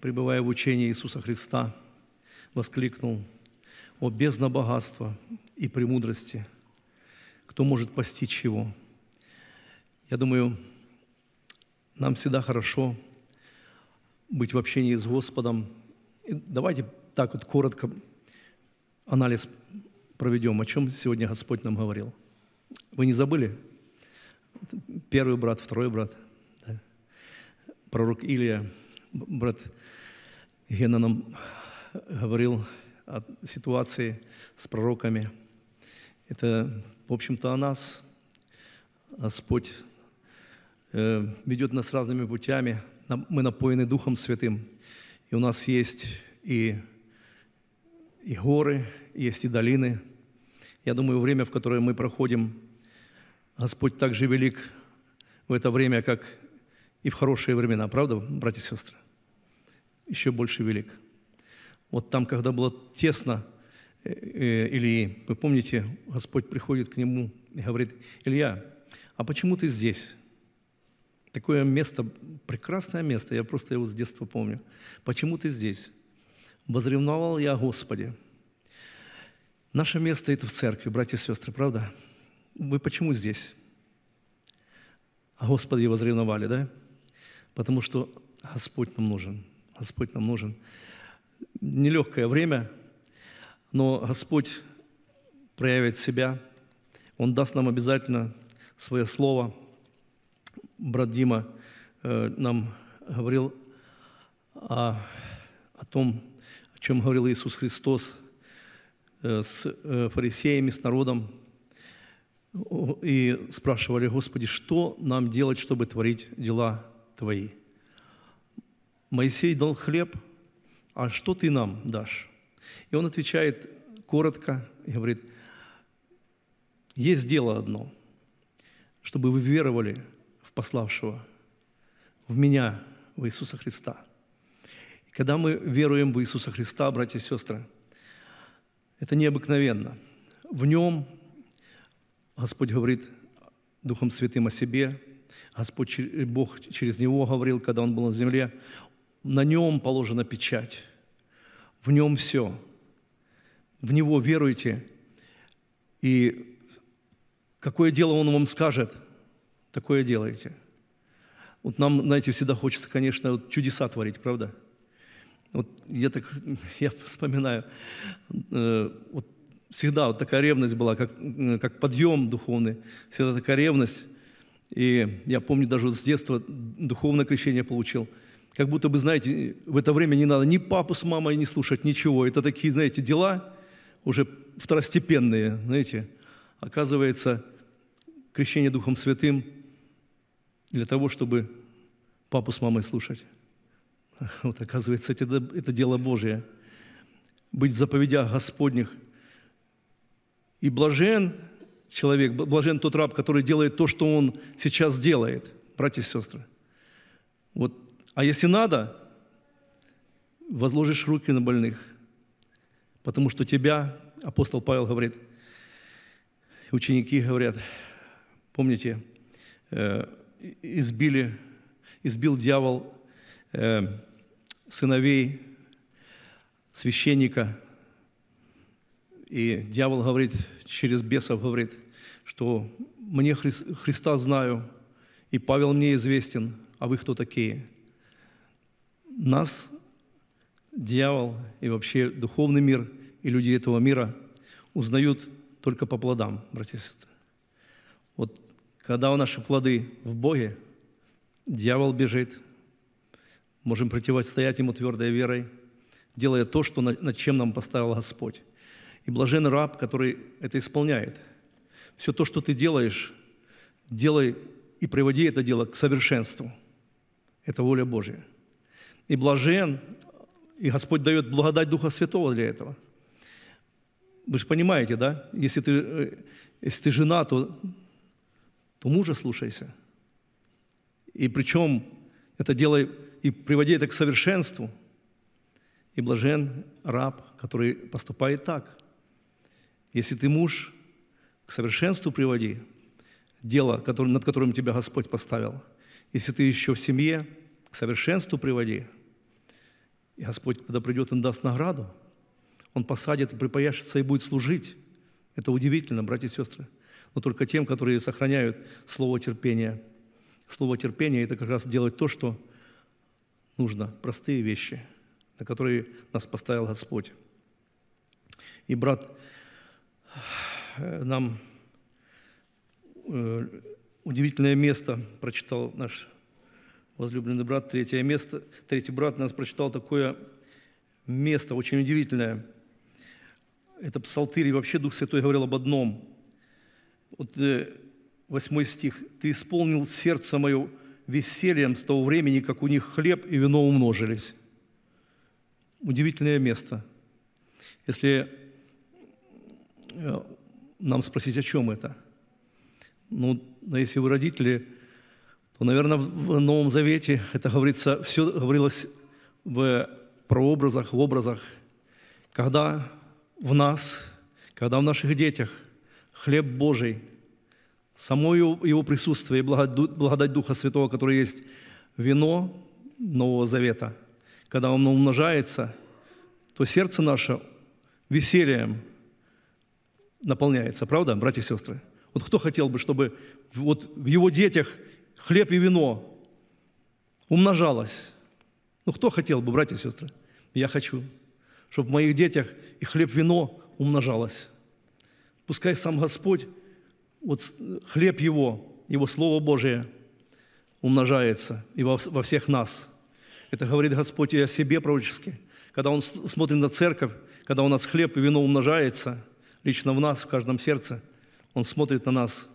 пребывая в учении Иисуса Христа, воскликнул, «О бездна богатства и премудрости! Кто может постичь его?» Я думаю, нам всегда хорошо быть в общении с Господом. И давайте так вот коротко анализ проведем, о чем сегодня Господь нам говорил. Вы не забыли? Первый брат, второй брат, да. пророк Илия, брат Гена нам говорил о ситуации с пророками. Это, в общем-то, о нас. Господь Э, ведет нас разными путями. Мы напоены Духом Святым. И у нас есть и, и горы, есть и долины. Я думаю, время, в которое мы проходим, Господь так же велик в это время, как и в хорошие времена. Правда, братья и сестры? Еще больше велик. Вот там, когда было тесно э, э, Илии, вы помните, Господь приходит к нему и говорит, «Илья, а почему ты здесь?» Такое место, прекрасное место, я просто его с детства помню. Почему ты здесь? Возревновал я Господи. Наше место – это в церкви, братья и сестры, правда? Вы почему здесь? А Господи возревновали, да? Потому что Господь нам нужен. Господь нам нужен. Нелегкое время, но Господь проявит себя. Он даст нам обязательно свое слово – брат Дима э, нам говорил о, о том, о чем говорил Иисус Христос э, с э, фарисеями, с народом, и спрашивали, Господи, что нам делать, чтобы творить дела Твои? Моисей дал хлеб, а что ты нам дашь? И он отвечает коротко и говорит, есть дело одно, чтобы вы веровали, пославшего, в меня, в Иисуса Христа. И когда мы веруем в Иисуса Христа, братья и сестры, это необыкновенно. В нем Господь говорит Духом Святым о себе, Господь Бог через него говорил, когда он был на земле, на нем положена печать, в нем все. В него веруйте, и какое дело он вам скажет – такое делаете. Вот нам, знаете, всегда хочется, конечно, вот чудеса творить, правда? Вот я так, [laughs] я вспоминаю, э, вот всегда вот такая ревность была, как, как подъем духовный, всегда такая ревность. И я помню, даже вот с детства духовное крещение получил. Как будто бы, знаете, в это время не надо ни папу с мамой не слушать, ничего. Это такие, знаете, дела уже второстепенные, знаете. Оказывается, крещение Духом Святым – для того, чтобы папу с мамой слушать. [laughs] Вот оказывается, это, это дело Божие. Быть в заповедях Господних. И блажен человек, блажен тот раб, который делает то, что он сейчас делает, братья и сестры. Вот. А если надо, возложишь руки на больных, потому что тебя, апостол Павел говорит, ученики говорят, помните, э, избили, избил дьявол э, сыновей священника. И дьявол говорит, через бесов говорит, что мне Хри Христа знаю, и Павел мне известен, а вы кто такие? Нас дьявол и вообще духовный мир и люди этого мира узнают только по плодам, братья и сестры. Вот когда у наши плоды в Боге, дьявол бежит. Можем противостоять ему твердой верой, делая то, что, над чем нам поставил Господь. И блажен раб, который это исполняет. Все то, что ты делаешь, делай и приводи это дело к совершенству. Это воля Божья. И блажен, и Господь дает благодать Духа Святого для этого. Вы же понимаете, да? Если ты, э, если ты жена, то то мужа слушайся. И причем это делай и приводи это к совершенству. И блажен раб, который поступает так. Если ты муж, к совершенству приводи дело, над которым тебя Господь поставил. Если ты еще в семье, к совершенству приводи. И Господь, когда придет, Он даст награду. Он посадит и припаяшется и будет служить. Это удивительно, братья и сестры но только тем, которые сохраняют слово терпения. Слово терпения – это как раз делать то, что нужно, простые вещи, на которые нас поставил Господь. И брат э, нам э, удивительное место прочитал наш возлюбленный брат, третье место, третий брат нас прочитал такое место очень удивительное. Это псалтырь, и вообще Дух Святой говорил об одном – вот э, восьмой стих. «Ты исполнил сердце мое весельем с того времени, как у них хлеб и вино умножились». Удивительное место. Если э, нам спросить, о чем это? Ну, если вы родители, то, наверное, в Новом Завете это говорится, все говорилось в прообразах, в образах, когда в нас, когда в наших детях – хлеб Божий, само Его присутствие и благодать Духа Святого, который есть вино Нового Завета, когда оно умножается, то сердце наше весельем наполняется. Правда, братья и сестры? Вот кто хотел бы, чтобы вот в его детях хлеб и вино умножалось? Ну, кто хотел бы, братья и сестры? Я хочу, чтобы в моих детях и хлеб, и вино умножалось. Пускай сам Господь, вот хлеб Его, Его Слово Божие умножается и во, во всех нас. Это говорит Господь и о себе пророчески. Когда Он смотрит на церковь, когда у нас хлеб и вино умножается, лично в нас, в каждом сердце, Он смотрит на нас,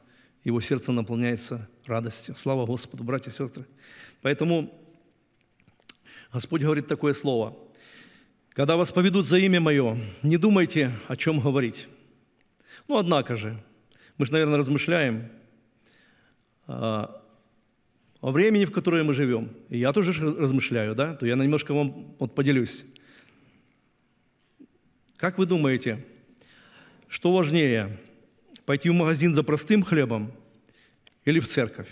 Его сердце наполняется радостью. Слава Господу, братья и сестры. Поэтому Господь говорит такое слово. «Когда вас поведут за имя Мое, не думайте, о чем говорить, но ну, однако же, мы же, наверное, размышляем а, о времени, в которое мы живем. И я тоже размышляю, да? То я немножко вам вот поделюсь. Как вы думаете, что важнее, пойти в магазин за простым хлебом или в церковь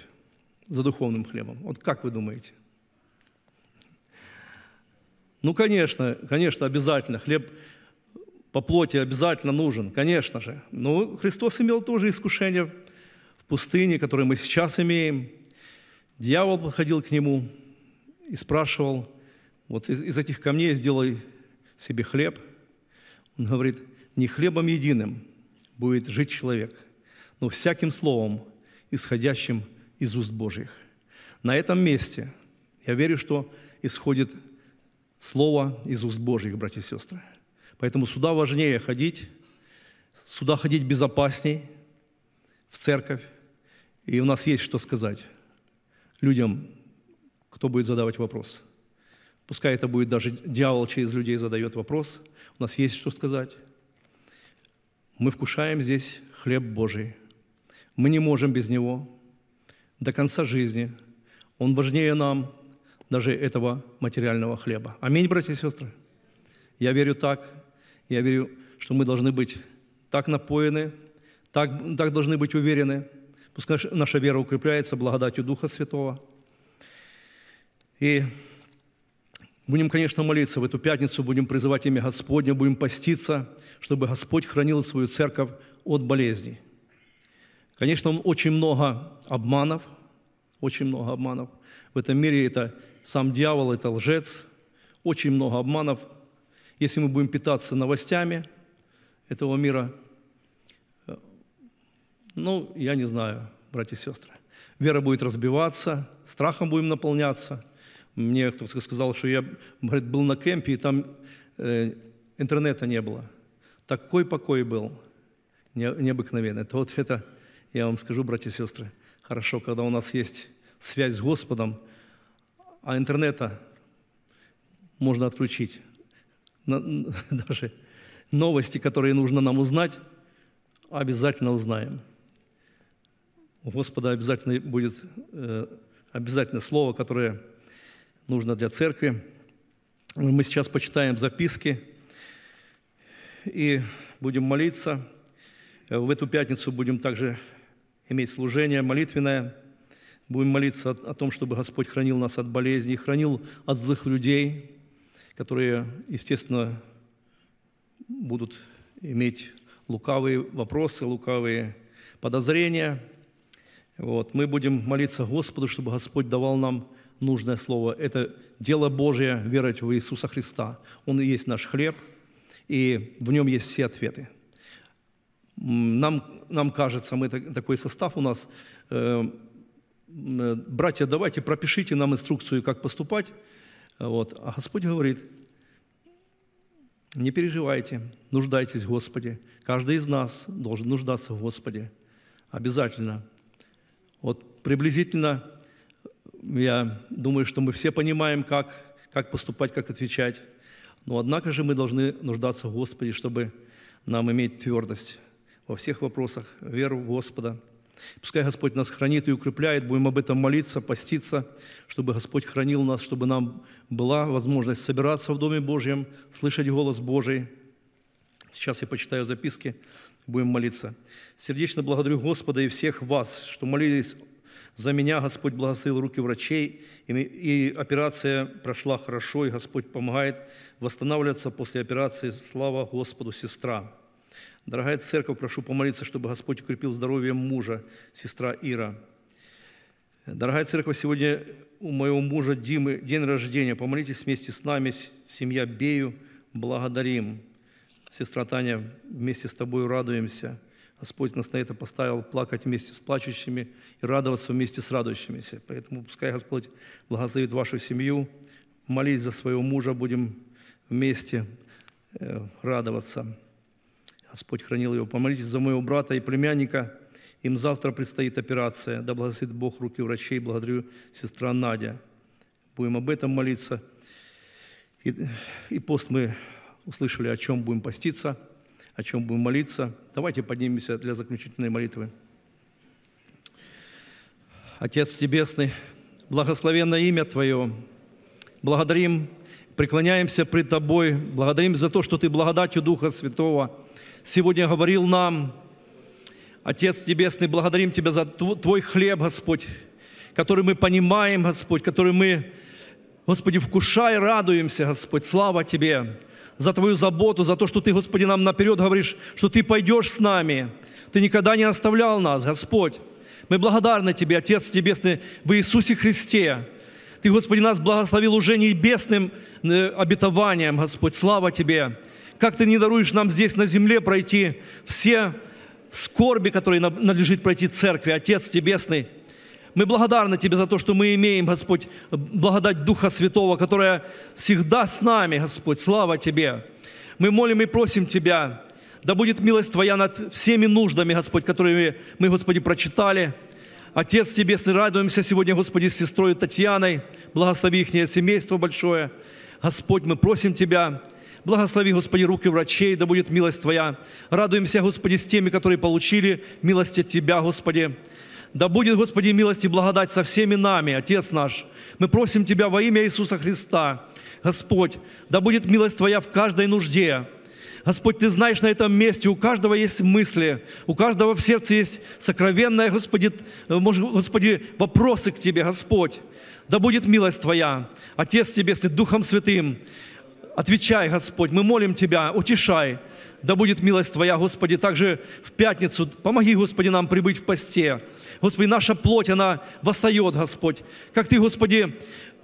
за духовным хлебом? Вот как вы думаете? Ну, конечно, конечно, обязательно. Хлеб, по плоти обязательно нужен, конечно же. Но Христос имел тоже искушение в пустыне, которое мы сейчас имеем. Дьявол подходил к нему и спрашивал, вот из, из этих камней сделай себе хлеб. Он говорит, не хлебом единым будет жить человек, но всяким словом, исходящим из уст Божьих. На этом месте я верю, что исходит слово из уст Божьих, братья и сестры. Поэтому сюда важнее ходить, сюда ходить безопасней, в церковь. И у нас есть что сказать людям, кто будет задавать вопрос. Пускай это будет даже дьявол через людей задает вопрос. У нас есть что сказать. Мы вкушаем здесь хлеб Божий. Мы не можем без него до конца жизни. Он важнее нам даже этого материального хлеба. Аминь, братья и сестры. Я верю так, я верю, что мы должны быть так напоены, так, так должны быть уверены. Пускай наша вера укрепляется благодатью Духа Святого. И будем, конечно, молиться в эту пятницу, будем призывать имя Господня, будем поститься, чтобы Господь хранил свою церковь от болезней. Конечно, очень много обманов, очень много обманов. В этом мире это сам дьявол, это лжец, очень много обманов – если мы будем питаться новостями этого мира, э, ну, я не знаю, братья и сестры. Вера будет разбиваться, страхом будем наполняться. Мне кто-то сказал, что я говорит, был на кемпе, и там э, интернета не было. Такой покой был, не, необыкновенный. Это вот это, я вам скажу, братья и сестры, хорошо, когда у нас есть связь с Господом, а интернета можно отключить. [laughs] даже новости, которые нужно нам узнать, обязательно узнаем. У Господа обязательно будет э, обязательно слово, которое нужно для церкви. Мы сейчас почитаем записки и будем молиться. В эту пятницу будем также иметь служение молитвенное. Будем молиться о том, чтобы Господь хранил нас от болезней, хранил от злых людей – которые, естественно, будут иметь лукавые вопросы, лукавые подозрения. Вот. Мы будем молиться Господу, чтобы Господь давал нам нужное слово. Это дело Божие – верить в Иисуса Христа. Он и есть наш хлеб, и в нем есть все ответы. Нам, нам кажется, мы такой состав у нас. Э, э, братья, давайте пропишите нам инструкцию, как поступать – вот. А Господь говорит, не переживайте, нуждайтесь в Господе. Каждый из нас должен нуждаться в Господе. Обязательно. Вот приблизительно, я думаю, что мы все понимаем, как, как поступать, как отвечать. Но однако же мы должны нуждаться в Господе, чтобы нам иметь твердость во всех вопросах, веру в Господа – Пускай Господь нас хранит и укрепляет, будем об этом молиться, поститься, чтобы Господь хранил нас, чтобы нам была возможность собираться в Доме Божьем, слышать голос Божий. Сейчас я почитаю записки, будем молиться. Сердечно благодарю Господа и всех вас, что молились за меня Господь благословил руки врачей, и операция прошла хорошо, и Господь помогает восстанавливаться после операции. Слава Господу, сестра! Дорогая церковь, прошу помолиться, чтобы Господь укрепил здоровье мужа, сестра Ира. Дорогая церковь, сегодня у моего мужа Димы день рождения. Помолитесь вместе с нами, семья Бею, благодарим. Сестра Таня, вместе с тобой радуемся. Господь нас на это поставил, плакать вместе с плачущими и радоваться вместе с радующимися. Поэтому пускай Господь благословит вашу семью. Молись за своего мужа, будем вместе э, радоваться. Господь хранил его. Помолитесь за моего брата и племянника. Им завтра предстоит операция. Да благословит Бог руки врачей. Благодарю сестра Надя. Будем об этом молиться. И, и пост мы услышали, о чем будем поститься, о чем будем молиться. Давайте поднимемся для заключительной молитвы. Отец Небесный, благословенное имя Твое. Благодарим, преклоняемся пред Тобой, благодарим за то, что Ты благодатью Духа Святого – сегодня говорил нам. Отец Небесный, благодарим Тебя за Твой хлеб, Господь, который мы понимаем, Господь, который мы, Господи, вкушай, радуемся, Господь, слава Тебе за Твою заботу, за то, что Ты, Господи, нам наперед говоришь, что Ты пойдешь с нами. Ты никогда не оставлял нас, Господь. Мы благодарны Тебе, Отец Небесный, в Иисусе Христе. Ты, Господи, нас благословил уже небесным э, обетованием, Господь, слава Тебе как Ты не даруешь нам здесь на земле пройти все скорби, которые надлежит пройти церкви, Отец Небесный. Мы благодарны Тебе за то, что мы имеем, Господь, благодать Духа Святого, которая всегда с нами, Господь. Слава Тебе. Мы молим и просим Тебя, да будет милость Твоя над всеми нуждами, Господь, которые мы, Господи, прочитали. Отец Небесный, радуемся сегодня, Господи, с сестрой Татьяной. Благослови их семейство большое. Господь, мы просим Тебя, Благослови, Господи, руки врачей, да будет милость Твоя. Радуемся, Господи, с теми, которые получили милость от Тебя, Господи. Да будет, Господи, милость и благодать со всеми нами, Отец наш. Мы просим Тебя во имя Иисуса Христа. Господь, да будет милость Твоя в каждой нужде. Господь, Ты знаешь на этом месте, у каждого есть мысли, у каждого в сердце есть сокровенное, Господи, э, может, Господи, вопросы к Тебе, Господь. Да будет милость Твоя, Отец Тебе, если Духом Святым. Отвечай, Господь, мы молим Тебя, утешай. Да будет милость Твоя, Господи, также в пятницу. Помоги, Господи, нам прибыть в посте. Господи, наша плоть, она восстает, Господь. Как Ты, Господи,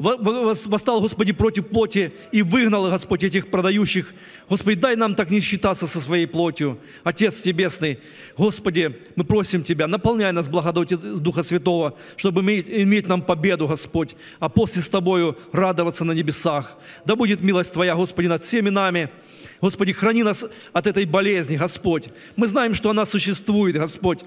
восстал, Господи, против плоти и выгнал, Господь, этих продающих. Господи, дай нам так не считаться со своей плотью. Отец Небесный, Господи, мы просим Тебя, наполняй нас благодатью Духа Святого, чтобы иметь, иметь нам победу, Господь, а после с Тобою радоваться на небесах. Да будет милость Твоя, Господи, над всеми нами. Господи, храни нас от этой болезни, Господь. Мы знаем, что она существует, Господь.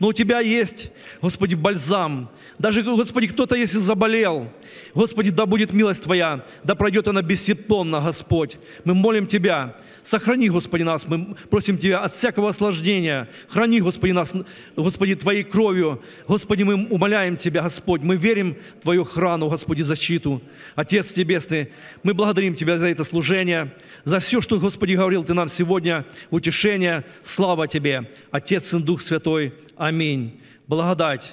Но у Тебя есть, Господи, бальзам. Даже, Господи, кто-то, если заболел, Господи, да будет милость Твоя, да пройдет она бессимптомно, Господь. Мы молим Тебя, Сохрани, Господи, нас, мы просим Тебя от всякого осложнения. Храни, Господи, нас, Господи, Твоей кровью. Господи, мы умоляем Тебя, Господь, мы верим в Твою храну, Господи, защиту. Отец Небесный, мы благодарим Тебя за это служение, за все, что, Господи, говорил Ты нам сегодня, утешение, слава Тебе, Отец и Дух Святой. Аминь. Благодать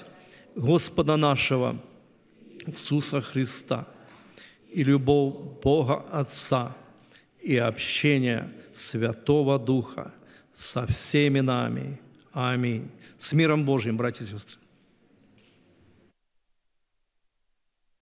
Господа нашего Иисуса Христа и любовь Бога Отца и общение – Святого Духа со всеми нами. Аминь. С миром Божьим, братья и сестры.